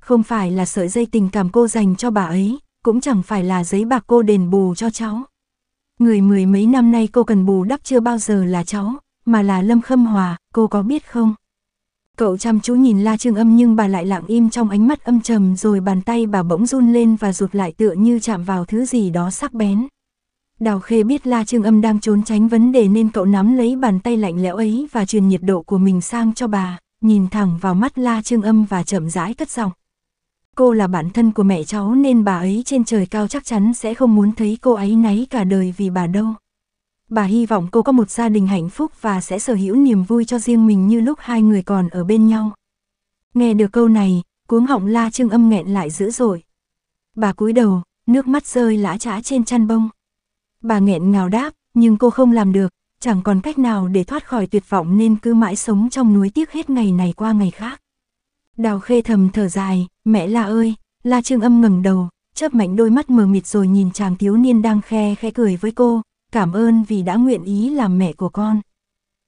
[SPEAKER 1] Không phải là sợi dây tình cảm cô dành cho bà ấy, cũng chẳng phải là giấy bạc cô đền bù cho cháu. Người mười mấy năm nay cô cần bù đắp chưa bao giờ là cháu, mà là Lâm Khâm Hòa, cô có biết không? Cậu chăm chú nhìn La Trương Âm nhưng bà lại lặng im trong ánh mắt âm trầm rồi bàn tay bà bỗng run lên và rụt lại tựa như chạm vào thứ gì đó sắc bén. Đào Khê biết La Trương Âm đang trốn tránh vấn đề nên cậu nắm lấy bàn tay lạnh lẽo ấy và truyền nhiệt độ của mình sang cho bà, nhìn thẳng vào mắt La Trương Âm và chậm rãi cất giọng cô là bạn thân của mẹ cháu nên bà ấy trên trời cao chắc chắn sẽ không muốn thấy cô ấy náy cả đời vì bà đâu. Bà hy vọng cô có một gia đình hạnh phúc và sẽ sở hữu niềm vui cho riêng mình như lúc hai người còn ở bên nhau. Nghe được câu này, cuống họng la trương âm nghẹn lại dữ dội. Bà cúi đầu, nước mắt rơi lã trã trên chăn bông. Bà nghẹn ngào đáp, nhưng cô không làm được, chẳng còn cách nào để thoát khỏi tuyệt vọng nên cứ mãi sống trong núi tiếc hết ngày này qua ngày khác. Đào khê thầm thở dài, mẹ la ơi, la trương âm ngẩng đầu, chớp mạnh đôi mắt mờ mịt rồi nhìn chàng thiếu niên đang khe khẽ cười với cô, cảm ơn vì đã nguyện ý làm mẹ của con.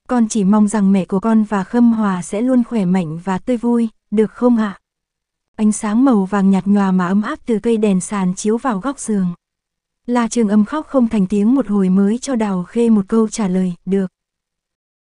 [SPEAKER 1] Con chỉ mong rằng mẹ của con và Khâm Hòa sẽ luôn khỏe mạnh và tươi vui, được không ạ? À? Ánh sáng màu vàng nhạt nhòa mà ấm áp từ cây đèn sàn chiếu vào góc giường. La trương Âm khóc không thành tiếng một hồi mới cho Đào Khê một câu trả lời, được.